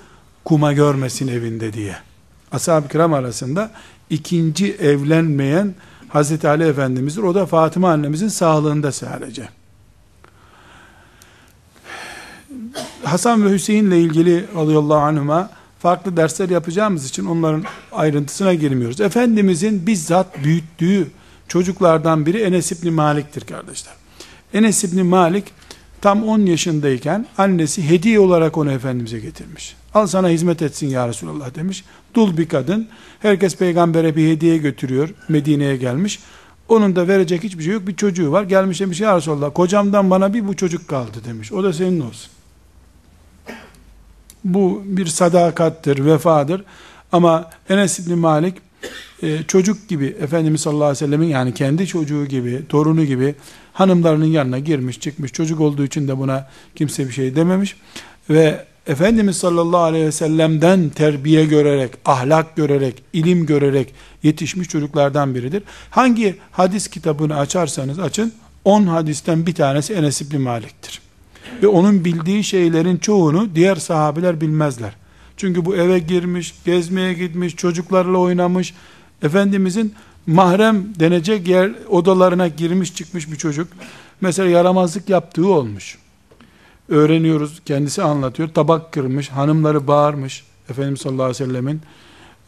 Speaker 1: kuma görmesin evinde diye. Ashab-ı kiram arasında ikinci evlenmeyen Hazreti Ali Efendimiz'dir. O da Fatıma annemizin sağlığında sadece. Hasan ve Hüseyin ile ilgili radıyallahu anhuma farklı dersler yapacağımız için onların ayrıntısına girmiyoruz. Efendimizin bizzat büyüttüğü çocuklardan biri Enes İbni Malik'tir kardeşler. Enes İbni Malik tam 10 yaşındayken annesi hediye olarak onu Efendimiz'e getirmiş. Al sana hizmet etsin ya Resulallah demiş. Dul bir kadın. Herkes peygambere bir hediye götürüyor. Medine'ye gelmiş. Onun da verecek hiçbir şey yok. Bir çocuğu var. Gelmiş demiş ya Resulallah kocamdan bana bir bu çocuk kaldı demiş. O da senin olsun. Bu bir sadakattır, vefadır. Ama Enes İbni Malik e, çocuk gibi Efendimiz sallallahu aleyhi ve sellemin yani kendi çocuğu gibi, torunu gibi hanımlarının yanına girmiş çıkmış. Çocuk olduğu için de buna kimse bir şey dememiş. Ve Efendimiz sallallahu aleyhi ve sellem'den terbiye görerek, ahlak görerek, ilim görerek yetişmiş çocuklardan biridir. Hangi hadis kitabını açarsanız açın, 10 hadisten bir tanesi Enes İbni Malik'tir. Ve onun bildiği şeylerin çoğunu diğer sahabiler bilmezler. Çünkü bu eve girmiş, gezmeye gitmiş, çocuklarla oynamış, Efendimizin mahrem denecek yer odalarına girmiş çıkmış bir çocuk. Mesela yaramazlık yaptığı olmuş öğreniyoruz. Kendisi anlatıyor. Tabak kırmış, hanımları bağırmış. Efendimiz sallallahu aleyhi ve sellemin.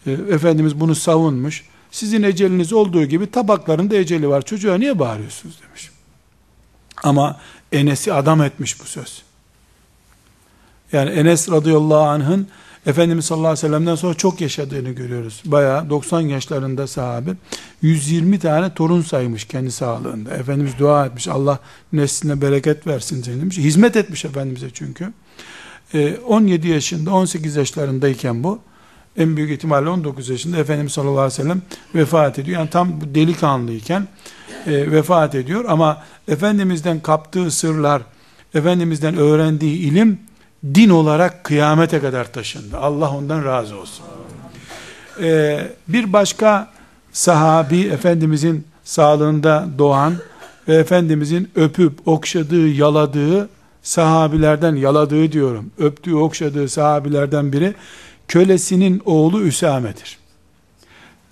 Speaker 1: Ee, Efendimiz bunu savunmuş. Sizin eceliniz olduğu gibi tabakların da eceli var. Çocuğa niye bağırıyorsunuz demiş. Ama Enes'i adam etmiş bu söz. Yani Enes radıyallahu anh'ın Efendimiz sallallahu aleyhi ve sellem'den sonra çok yaşadığını görüyoruz. Bayağı 90 yaşlarında sahabe 120 tane torun saymış kendi sağlığında. Efendimiz dua etmiş Allah nesline bereket versin demiş. Hizmet etmiş Efendimiz'e çünkü. Ee, 17 yaşında 18 yaşlarındayken bu en büyük ihtimalle 19 yaşında Efendimiz sallallahu aleyhi ve sellem vefat ediyor. Yani tam delikanlıyken e, vefat ediyor ama Efendimiz'den kaptığı sırlar, Efendimiz'den öğrendiği ilim din olarak kıyamete kadar taşındı. Allah ondan razı olsun. Ee, bir başka sahabi Efendimizin sağlığında doğan ve Efendimizin öpüp okşadığı, yaladığı sahabilerden yaladığı diyorum. Öptüğü, okşadığı sahabilerden biri kölesinin oğlu Üsame'dir.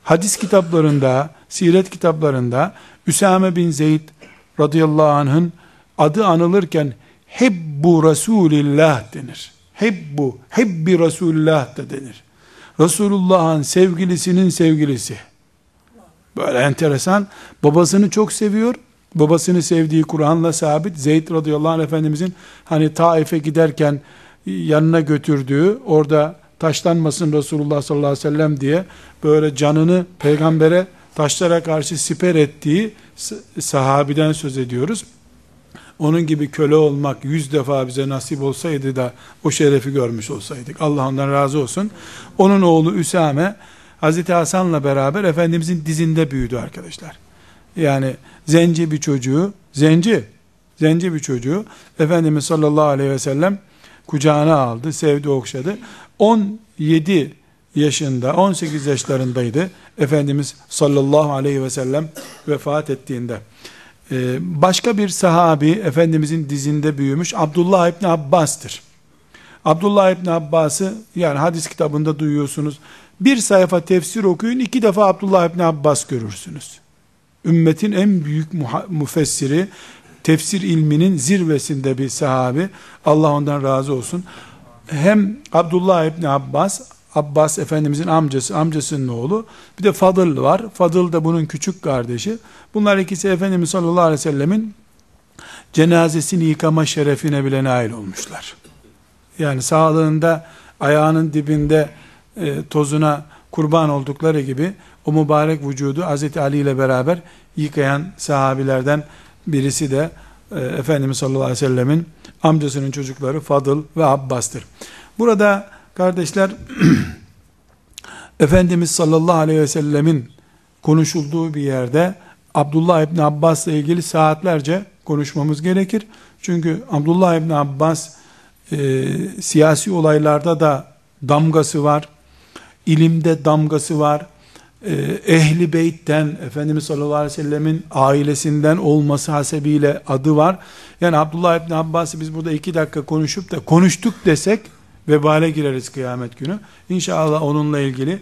Speaker 1: Hadis kitaplarında, siret kitaplarında Üsame bin Zeyd radıyallahu anh'ın adı anılırken Hebbu Resulillah denir. Hebbu, Hebbi Resulillah da denir. Resulullah'ın sevgilisinin sevgilisi. Böyle enteresan. Babasını çok seviyor. Babasını sevdiği Kur'an'la sabit. Zeyd radıyallahu anh Efendimizin hani Taif'e giderken yanına götürdüğü orada taşlanmasın Resulullah sallallahu aleyhi ve sellem diye böyle canını peygambere taşlara karşı siper ettiği sahabiden söz ediyoruz onun gibi köle olmak yüz defa bize nasip olsaydı da o şerefi görmüş olsaydık. Allah ondan razı olsun. Onun oğlu Üsame Hazreti Hasan'la beraber Efendimizin dizinde büyüdü arkadaşlar. Yani zenci bir çocuğu, zenci, zenci bir çocuğu Efendimiz sallallahu aleyhi ve sellem kucağına aldı, sevdi, okşadı. 17 yaşında, 18 yaşlarındaydı Efendimiz sallallahu aleyhi ve sellem vefat ettiğinde. Ee, başka bir sahabi Efendimizin dizinde büyümüş Abdullah İbni Abbas'tır. Abdullah İbni Abbas'ı yani hadis kitabında duyuyorsunuz. Bir sayfa tefsir okuyun iki defa Abdullah İbni Abbas görürsünüz. Ümmetin en büyük müfessiri, tefsir ilminin zirvesinde bir sahabi. Allah ondan razı olsun. Hem Abdullah İbni Abbas Abbas Efendimizin amcası, amcasının oğlu. Bir de Fadıl var. Fadıl da bunun küçük kardeşi. Bunlar ikisi Efendimiz sallallahu aleyhi ve sellemin cenazesini yıkama şerefine bile nail olmuşlar. Yani sağlığında ayağının dibinde e, tozuna kurban oldukları gibi o mübarek vücudu Hz. Ali ile beraber yıkayan sahabilerden birisi de e, Efendimiz sallallahu aleyhi ve sellemin amcasının çocukları Fadıl ve Abbas'tır. Burada Kardeşler, Efendimiz sallallahu aleyhi ve sellemin konuşulduğu bir yerde Abdullah İbni Abbas ile ilgili saatlerce konuşmamız gerekir. Çünkü Abdullah İbni Abbas e, siyasi olaylarda da damgası var, ilimde damgası var, e, ehli beytten, Efendimiz sallallahu aleyhi ve sellemin ailesinden olması hasebiyle adı var. Yani Abdullah İbni Abbas'ı biz burada iki dakika konuşup da konuştuk desek, vebale gireriz kıyamet günü. İnşallah onunla ilgili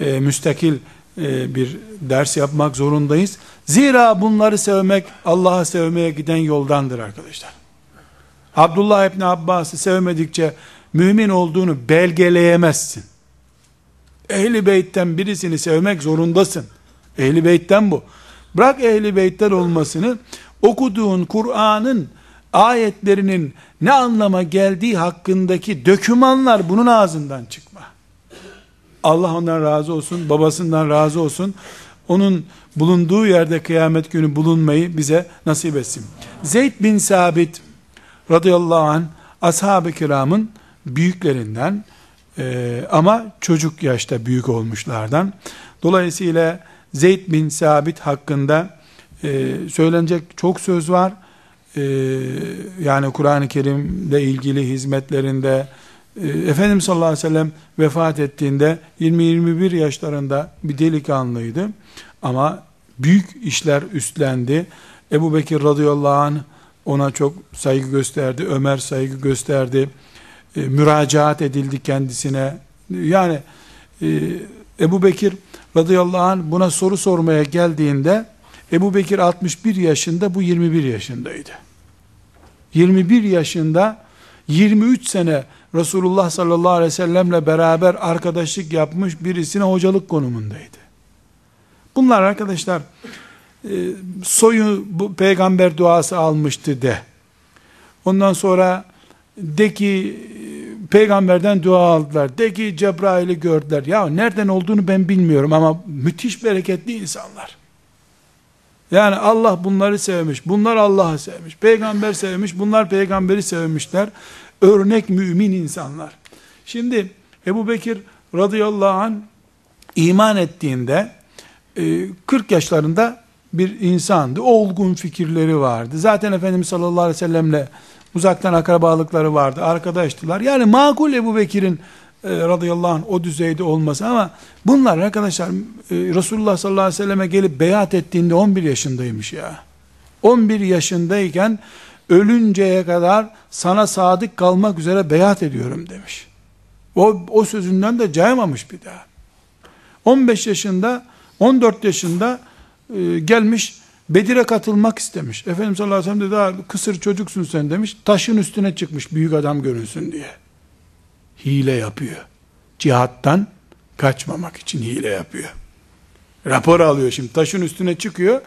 Speaker 1: e, müstakil e, bir ders yapmak zorundayız. Zira bunları sevmek Allah'a sevmeye giden yoldandır arkadaşlar. Abdullah İbni Abbas'ı sevmedikçe mümin olduğunu belgeleyemezsin. Ehli beytten birisini sevmek zorundasın. Ehli beytten bu. Bırak ehli beytler olmasını okuduğun Kur'an'ın ayetlerinin ne anlama geldiği hakkındaki dökümanlar bunun ağzından çıkma. Allah ondan razı olsun, babasından razı olsun. Onun bulunduğu yerde kıyamet günü bulunmayı bize nasip etsin. Zeyd bin Sabit radıyallahu anh ashab-ı kiramın büyüklerinden e, ama çocuk yaşta büyük olmuşlardan. Dolayısıyla Zeyd bin Sabit hakkında e, söylenecek çok söz var. Ee, yani Kur'an-ı Kerim'le ilgili hizmetlerinde e, Efendimiz sallallahu aleyhi ve sellem vefat ettiğinde 20-21 yaşlarında bir delikanlıydı ama büyük işler üstlendi. Ebu Bekir radıyallahu anh ona çok saygı gösterdi. Ömer saygı gösterdi. E, müracaat edildi kendisine. Yani e, Ebu Bekir radıyallahu anh buna soru sormaya geldiğinde Ebu Bekir 61 yaşında, bu 21 yaşındaydı. 21 yaşında 23 sene Resulullah sallallahu aleyhi ve sellemle beraber arkadaşlık yapmış birisine hocalık konumundaydı. Bunlar arkadaşlar e, soyu bu peygamber duası almıştı de. Ondan sonra de ki e, peygamberden dua aldılar. De ki Cebrail'i gördüler. Ya nereden olduğunu ben bilmiyorum ama müthiş bereketli insanlar. Yani Allah bunları sevmiş, bunlar Allah'ı sevmiş, peygamber sevmiş, bunlar peygamberi sevmişler. Örnek mümin insanlar. Şimdi Ebu Bekir radıyallahu an iman ettiğinde 40 e, yaşlarında bir insandı. Olgun fikirleri vardı. Zaten Efendimiz sallallahu aleyhi ve sellemle uzaktan akrabalıkları vardı. Arkadaştılar. Yani makul Ebu Bekir'in e, radıyallahu anh o düzeyde olması ama bunlar arkadaşlar e, Resulullah sallallahu aleyhi ve selleme gelip beyat ettiğinde 11 yaşındaymış ya. 11 yaşındayken ölünceye kadar sana sadık kalmak üzere beyat ediyorum demiş. O, o sözünden de caymamış bir daha. 15 yaşında 14 yaşında e, gelmiş Bedir'e katılmak istemiş. Efendimiz sallallahu aleyhi ve sellem de daha kısır çocuksun sen demiş. Taşın üstüne çıkmış büyük adam görünsün diye hile yapıyor. Cihattan kaçmamak için hile yapıyor. Rapor alıyor şimdi. Taşın üstüne çıkıyor.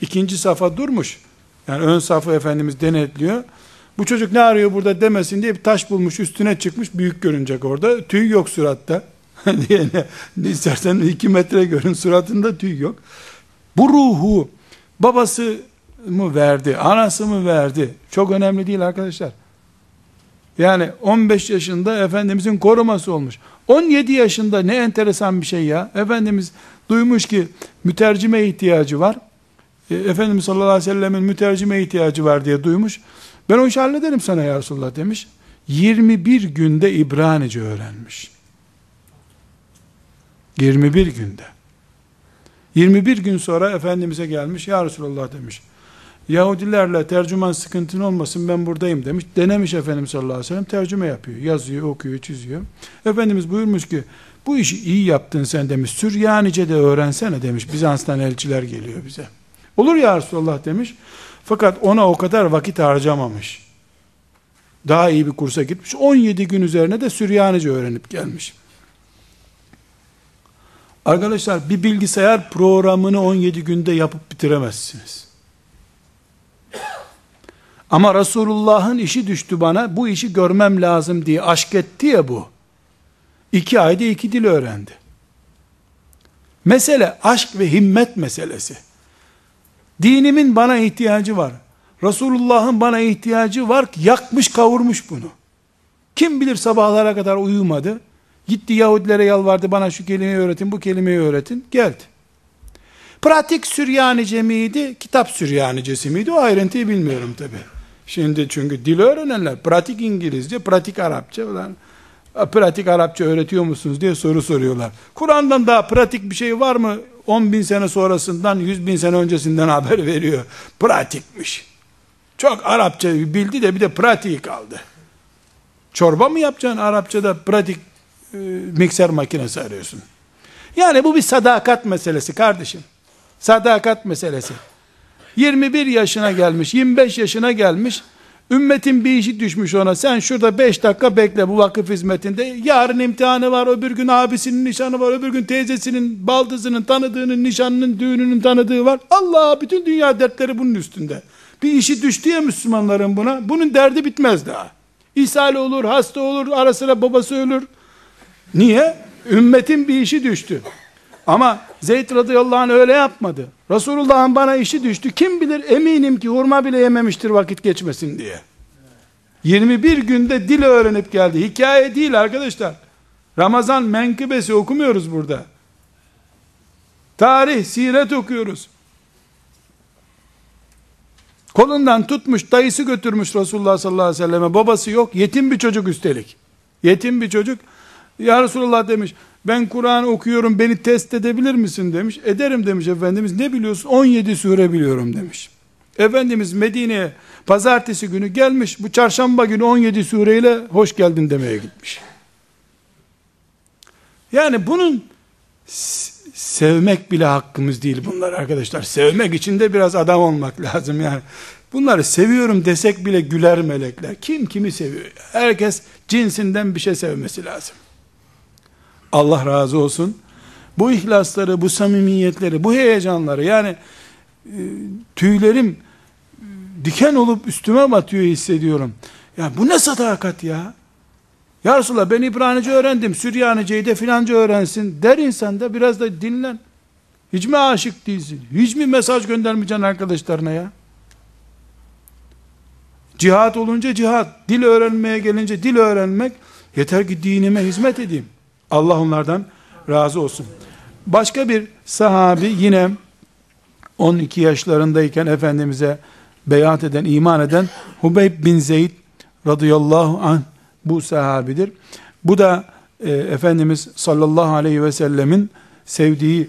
Speaker 1: İkinci safa durmuş. Yani ön safı Efendimiz denetliyor. Bu çocuk ne arıyor burada demesin diye bir taş bulmuş üstüne çıkmış büyük görünecek orada. Tüy yok suratta. diye ne, istersen iki metre görün suratında tüy yok. Bu ruhu babası mı verdi, anası mı verdi? Çok önemli değil arkadaşlar. Yani 15 yaşında Efendimizin koruması olmuş. 17 yaşında ne enteresan bir şey ya. Efendimiz duymuş ki mütercime ihtiyacı var. E, Efendimiz sallallahu aleyhi ve sellemin mütercime ihtiyacı var diye duymuş. Ben o işi hallederim sana ya Resulullah demiş. 21 günde İbranice öğrenmiş. 21 günde. 21 gün sonra Efendimiz'e gelmiş ya Resulullah demiş. Yahudilerle tercüman sıkıntın olmasın ben buradayım demiş. Denemiş Efendimiz sallallahu aleyhi ve sellem tercüme yapıyor. Yazıyor, okuyor, çiziyor. Efendimiz buyurmuş ki bu işi iyi yaptın sen demiş. Süryanice de öğrensene demiş. Bizans'tan elçiler geliyor bize. Olur ya Resulallah demiş. Fakat ona o kadar vakit harcamamış. Daha iyi bir kursa gitmiş. 17 gün üzerine de Süryanice öğrenip gelmiş. Arkadaşlar bir bilgisayar programını 17 günde yapıp bitiremezsiniz. Ama Resulullah'ın işi düştü bana, bu işi görmem lazım diye aşk etti ya bu. İki ayda iki dil öğrendi. Mesele aşk ve himmet meselesi. Dinimin bana ihtiyacı var. Resulullah'ın bana ihtiyacı var ki yakmış kavurmuş bunu. Kim bilir sabahlara kadar uyumadı. Gitti Yahudilere yalvardı bana şu kelimeyi öğretin, bu kelimeyi öğretin. Geldi. Pratik Süryanice miydi, kitap Süryanicesi miydi o ayrıntıyı bilmiyorum tabi. Şimdi çünkü dil öğrenenler, pratik İngilizce, pratik Arapça falan. Pratik Arapça öğretiyor musunuz diye soru soruyorlar. Kur'an'dan daha pratik bir şey var mı? 10 bin sene sonrasından, 100 bin sene öncesinden haber veriyor. Pratikmiş. Çok Arapça bildi de bir de pratiği kaldı. Çorba mı yapacaksın Arapçada pratik e, mikser makinesi arıyorsun. Yani bu bir sadakat meselesi kardeşim. Sadakat meselesi. 21 yaşına gelmiş, 25 yaşına gelmiş. Ümmetin bir işi düşmüş ona. Sen şurada 5 dakika bekle bu vakıf hizmetinde. Yarın imtihanı var, öbür gün abisinin nişanı var, öbür gün teyzesinin, baldızının, tanıdığının, nişanının, düğününün tanıdığı var. Allah bütün dünya dertleri bunun üstünde. Bir işi düştü ya Müslümanların buna. Bunun derdi bitmez daha. İshal olur, hasta olur, ara sıra babası ölür. Niye? Ümmetin bir işi düştü. Ama Zeyd radıyallahu anh öyle yapmadı. Resulullah'ın bana işi düştü. Kim bilir eminim ki hurma bile yememiştir vakit geçmesin diye. 21 günde dil öğrenip geldi. Hikaye değil arkadaşlar. Ramazan menkıbesi okumuyoruz burada. Tarih, siret okuyoruz. Kolundan tutmuş, dayısı götürmüş Resulullah sallallahu aleyhi ve selleme. Babası yok, yetim bir çocuk üstelik. Yetim bir çocuk. Ya Resulullah demiş, ben Kur'an okuyorum beni test edebilir misin demiş. Ederim demiş Efendimiz. Ne biliyorsun? 17 sure biliyorum demiş. Efendimiz Medine'ye pazartesi günü gelmiş. Bu çarşamba günü 17 sureyle hoş geldin demeye gitmiş. Yani bunun sevmek bile hakkımız değil bunlar arkadaşlar. Sevmek için de biraz adam olmak lazım yani. Bunları seviyorum desek bile güler melekler. Kim kimi seviyor? Herkes cinsinden bir şey sevmesi lazım. Allah razı olsun. Bu ihlasları, bu samimiyetleri, bu heyecanları yani e, tüylerim diken olup üstüme batıyor hissediyorum. Ya bu ne sadakat ya? Ya Resulallah ben İbranice öğrendim, Süryanice'yi de filanca öğrensin der insan da biraz da dinlen. Hiç mi aşık değilsin? Hiç mi mesaj göndermeyeceksin arkadaşlarına ya? Cihat olunca cihat, dil öğrenmeye gelince dil öğrenmek, yeter ki dinime hizmet edeyim. Allah onlardan razı olsun. Başka bir sahabi yine 12 yaşlarındayken Efendimiz'e beyat eden, iman eden Hubeyb bin Zeyd radıyallahu anh bu sahabidir. Bu da e, Efendimiz sallallahu aleyhi ve sellemin sevdiği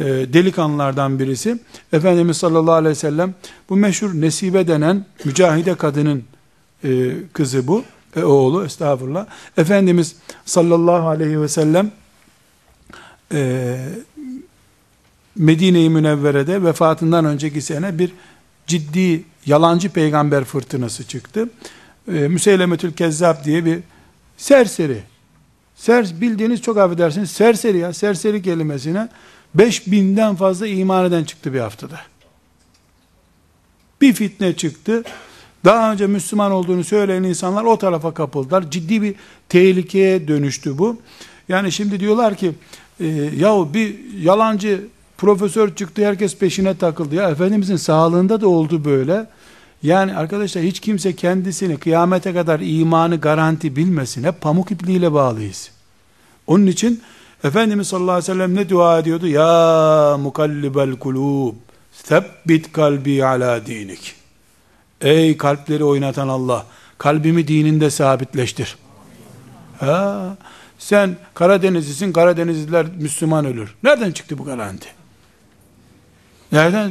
Speaker 1: e, delikanlılardan birisi. Efendimiz sallallahu aleyhi ve sellem bu meşhur Nesibe denen mücahide kadının e, kızı bu e, oğlu estağfurullah. Efendimiz sallallahu aleyhi ve sellem e, Medine-i Münevvere'de vefatından önceki sene bir ciddi yalancı peygamber fırtınası çıktı. E, Müseylemetül Kezzab diye bir serseri. Ser, bildiğiniz çok affedersiniz serseri ya serseri kelimesine 5000'den fazla iman eden çıktı bir haftada. Bir fitne çıktı. Daha önce Müslüman olduğunu söyleyen insanlar o tarafa kapıldılar. Ciddi bir tehlikeye dönüştü bu. Yani şimdi diyorlar ki e, yahu bir yalancı profesör çıktı herkes peşine takıldı. Ya Efendimizin sağlığında da oldu böyle. Yani arkadaşlar hiç kimse kendisini kıyamete kadar imanı garanti bilmesin. Hep pamuk ipliğiyle bağlıyız. Onun için Efendimiz sallallahu aleyhi ve sellem ne dua ediyordu? Ya mukallibel kulub, sebbit kalbi ala dinik. Ey kalpleri oynatan Allah, kalbimi dininde sabitleştir. Ha, sen Karadenizlisin, Karadenizliler Müslüman ölür. Nereden çıktı bu garanti? Nereden?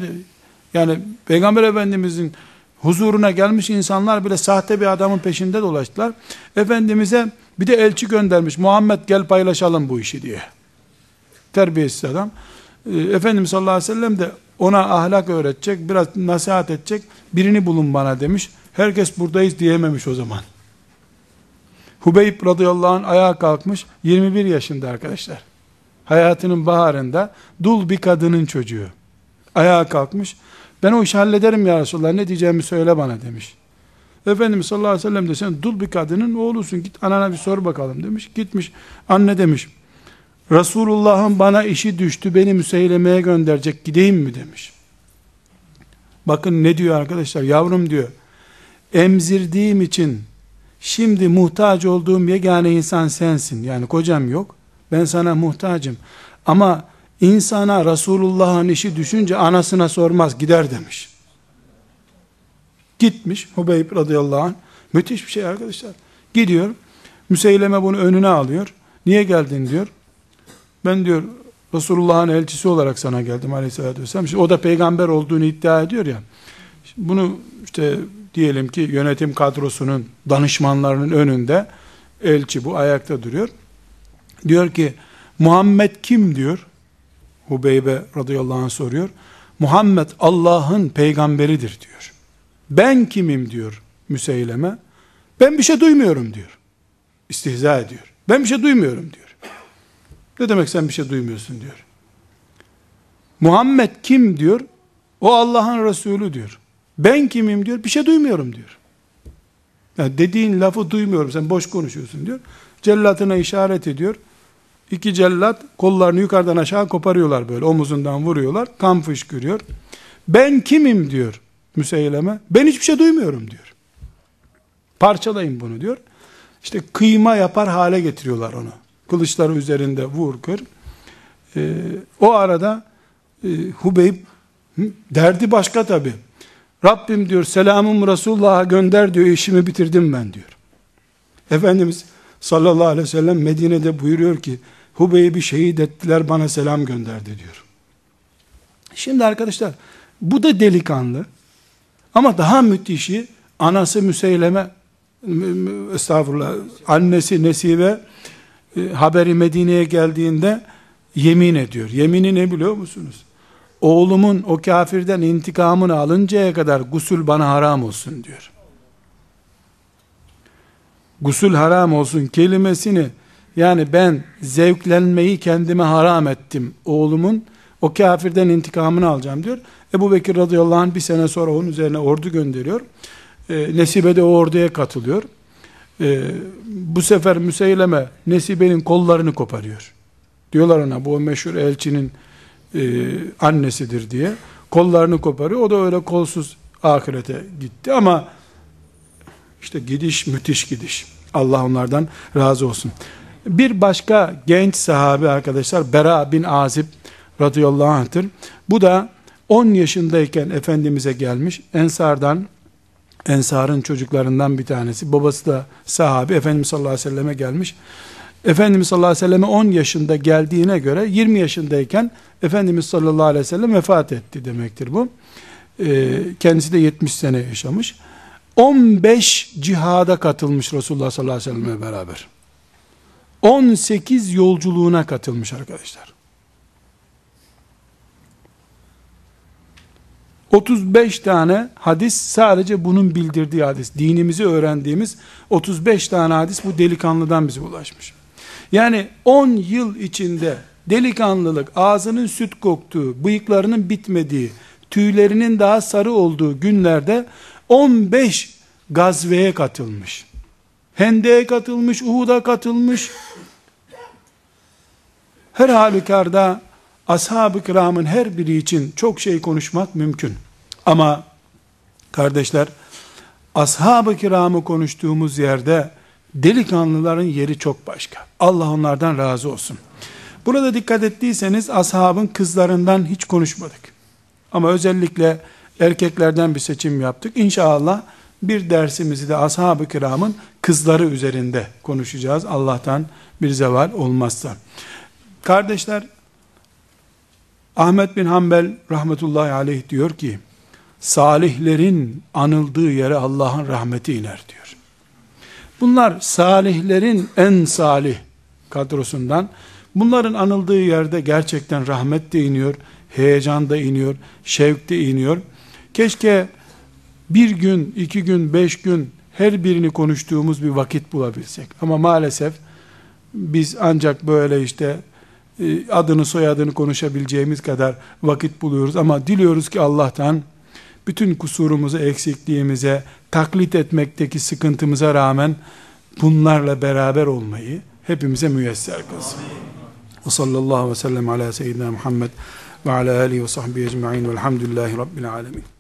Speaker 1: Yani Peygamber Efendimizin huzuruna gelmiş insanlar bile sahte bir adamın peşinde dolaştılar. Efendimiz'e bir de elçi göndermiş. Muhammed gel paylaşalım bu işi diye. Terbiyesiz adam. Ee, Efendimiz sallallahu aleyhi ve sellem de ona ahlak öğretecek, biraz nasihat edecek, birini bulun bana demiş. Herkes buradayız diyememiş o zaman. Hubeyb radıyallahu anh ayağa kalkmış, 21 yaşında arkadaşlar. Hayatının baharında dul bir kadının çocuğu. Ayağa kalkmış, ben o işi hallederim ya Resulallah, ne diyeceğimi söyle bana demiş. Efendimiz sallallahu aleyhi ve sellem de sen dul bir kadının oğlusun, git anana bir sor bakalım demiş. Gitmiş, anne demiş, Resulullah'ın bana işi düştü beni müseylemeye gönderecek gideyim mi demiş. Bakın ne diyor arkadaşlar yavrum diyor. Emzirdiğim için şimdi muhtaç olduğum yegane insan sensin. Yani kocam yok ben sana muhtacım. Ama insana Resulullah'ın işi düşünce anasına sormaz gider demiş. Gitmiş Hubeyb radıyallahu anh. Müthiş bir şey arkadaşlar. Gidiyor. Müseyleme bunu önüne alıyor. Niye geldin diyor ben diyor Resulullah'ın elçisi olarak sana geldim aleyhissalatü vesselam. Şimdi o da peygamber olduğunu iddia ediyor ya. Bunu işte diyelim ki yönetim kadrosunun danışmanlarının önünde elçi bu ayakta duruyor. Diyor ki Muhammed kim diyor. Hubeybe radıyallahu anh soruyor. Muhammed Allah'ın peygamberidir diyor. Ben kimim diyor Müseyleme. Ben bir şey duymuyorum diyor. İstihza ediyor. Ben bir şey duymuyorum diyor. Ne demek sen bir şey duymuyorsun diyor. Muhammed kim diyor? O Allah'ın Resulü diyor. Ben kimim diyor? Bir şey duymuyorum diyor. Yani dediğin lafı duymuyorum sen boş konuşuyorsun diyor. Cellatına işaret ediyor. İki cellat kollarını yukarıdan aşağı koparıyorlar böyle omuzundan vuruyorlar. Kan fışkırıyor. Ben kimim diyor Müseyleme. Ben hiçbir şey duymuyorum diyor. Parçalayın bunu diyor. İşte kıyma yapar hale getiriyorlar onu. Kılıçları üzerinde vur kır. E, o arada e, Hubeyb derdi başka tabi. Rabbim diyor selamım Resulullah'a gönder diyor işimi bitirdim ben diyor. Efendimiz sallallahu aleyhi ve sellem Medine'de buyuruyor ki bir şehit ettiler bana selam gönderdi diyor. Şimdi arkadaşlar bu da delikanlı ama daha müthişi anası Müseyleme estağfurullah annesi Nesibe e, haberi Medine'ye geldiğinde yemin ediyor. Yemini ne biliyor musunuz? Oğlumun o kafirden intikamını alıncaya kadar gusül bana haram olsun diyor. Gusül haram olsun kelimesini yani ben zevklenmeyi kendime haram ettim oğlumun o kafirden intikamını alacağım diyor. Ebu Bekir radıyallahu anh bir sene sonra onun üzerine ordu gönderiyor. E, Nesibe de o orduya katılıyor e, bu sefer Müseyleme Nesibe'nin kollarını koparıyor. Diyorlar ona bu meşhur elçinin e, annesidir diye. Kollarını koparıyor. O da öyle kolsuz ahirete gitti ama işte gidiş müthiş gidiş. Allah onlardan razı olsun. Bir başka genç sahabi arkadaşlar Bera bin Azib radıyallahu anh'tır. Bu da 10 yaşındayken Efendimiz'e gelmiş. Ensardan Ensar'ın çocuklarından bir tanesi. Babası da sahabi. Efendimiz sallallahu aleyhi ve selleme gelmiş. Efendimiz sallallahu aleyhi ve selleme 10 yaşında geldiğine göre 20 yaşındayken Efendimiz sallallahu aleyhi ve sellem vefat etti demektir bu. Ee, kendisi de 70 sene yaşamış. 15 cihada katılmış Resulullah sallallahu aleyhi ve sellem'e beraber. 18 yolculuğuna katılmış arkadaşlar. 35 tane hadis sadece bunun bildirdiği hadis. Dinimizi öğrendiğimiz 35 tane hadis bu delikanlıdan bize ulaşmış. Yani 10 yıl içinde delikanlılık ağzının süt koktuğu, bıyıklarının bitmediği, tüylerinin daha sarı olduğu günlerde 15 gazveye katılmış. Hende'ye katılmış, Uhud'a katılmış. Her halükarda ashab-ı kiramın her biri için çok şey konuşmak mümkün. Ama kardeşler, ashab-ı kiramı konuştuğumuz yerde delikanlıların yeri çok başka. Allah onlardan razı olsun. Burada dikkat ettiyseniz ashabın kızlarından hiç konuşmadık. Ama özellikle erkeklerden bir seçim yaptık. İnşallah bir dersimizi de ashab-ı kiramın kızları üzerinde konuşacağız. Allah'tan bir zeval olmazsa. Kardeşler Ahmet bin Hanbel rahmetullahi aleyh diyor ki, salihlerin anıldığı yere Allah'ın rahmeti iner diyor. Bunlar salihlerin en salih kadrosundan. Bunların anıldığı yerde gerçekten rahmet de iniyor, heyecan da iniyor, şevk de iniyor. Keşke bir gün, iki gün, beş gün her birini konuştuğumuz bir vakit bulabilsek. Ama maalesef biz ancak böyle işte e, adını soyadını konuşabileceğimiz kadar vakit buluyoruz ama diliyoruz ki Allah'tan bütün kusurumuzu, eksikliğimize, taklit etmekteki sıkıntımıza rağmen bunlarla beraber olmayı hepimize müyesser kılsın. Ve sallallahu aleyhi ve sellem ala seyyidina Muhammed ve ala alihi ve sahbihi ecma'in velhamdülillahi rabbil alemin.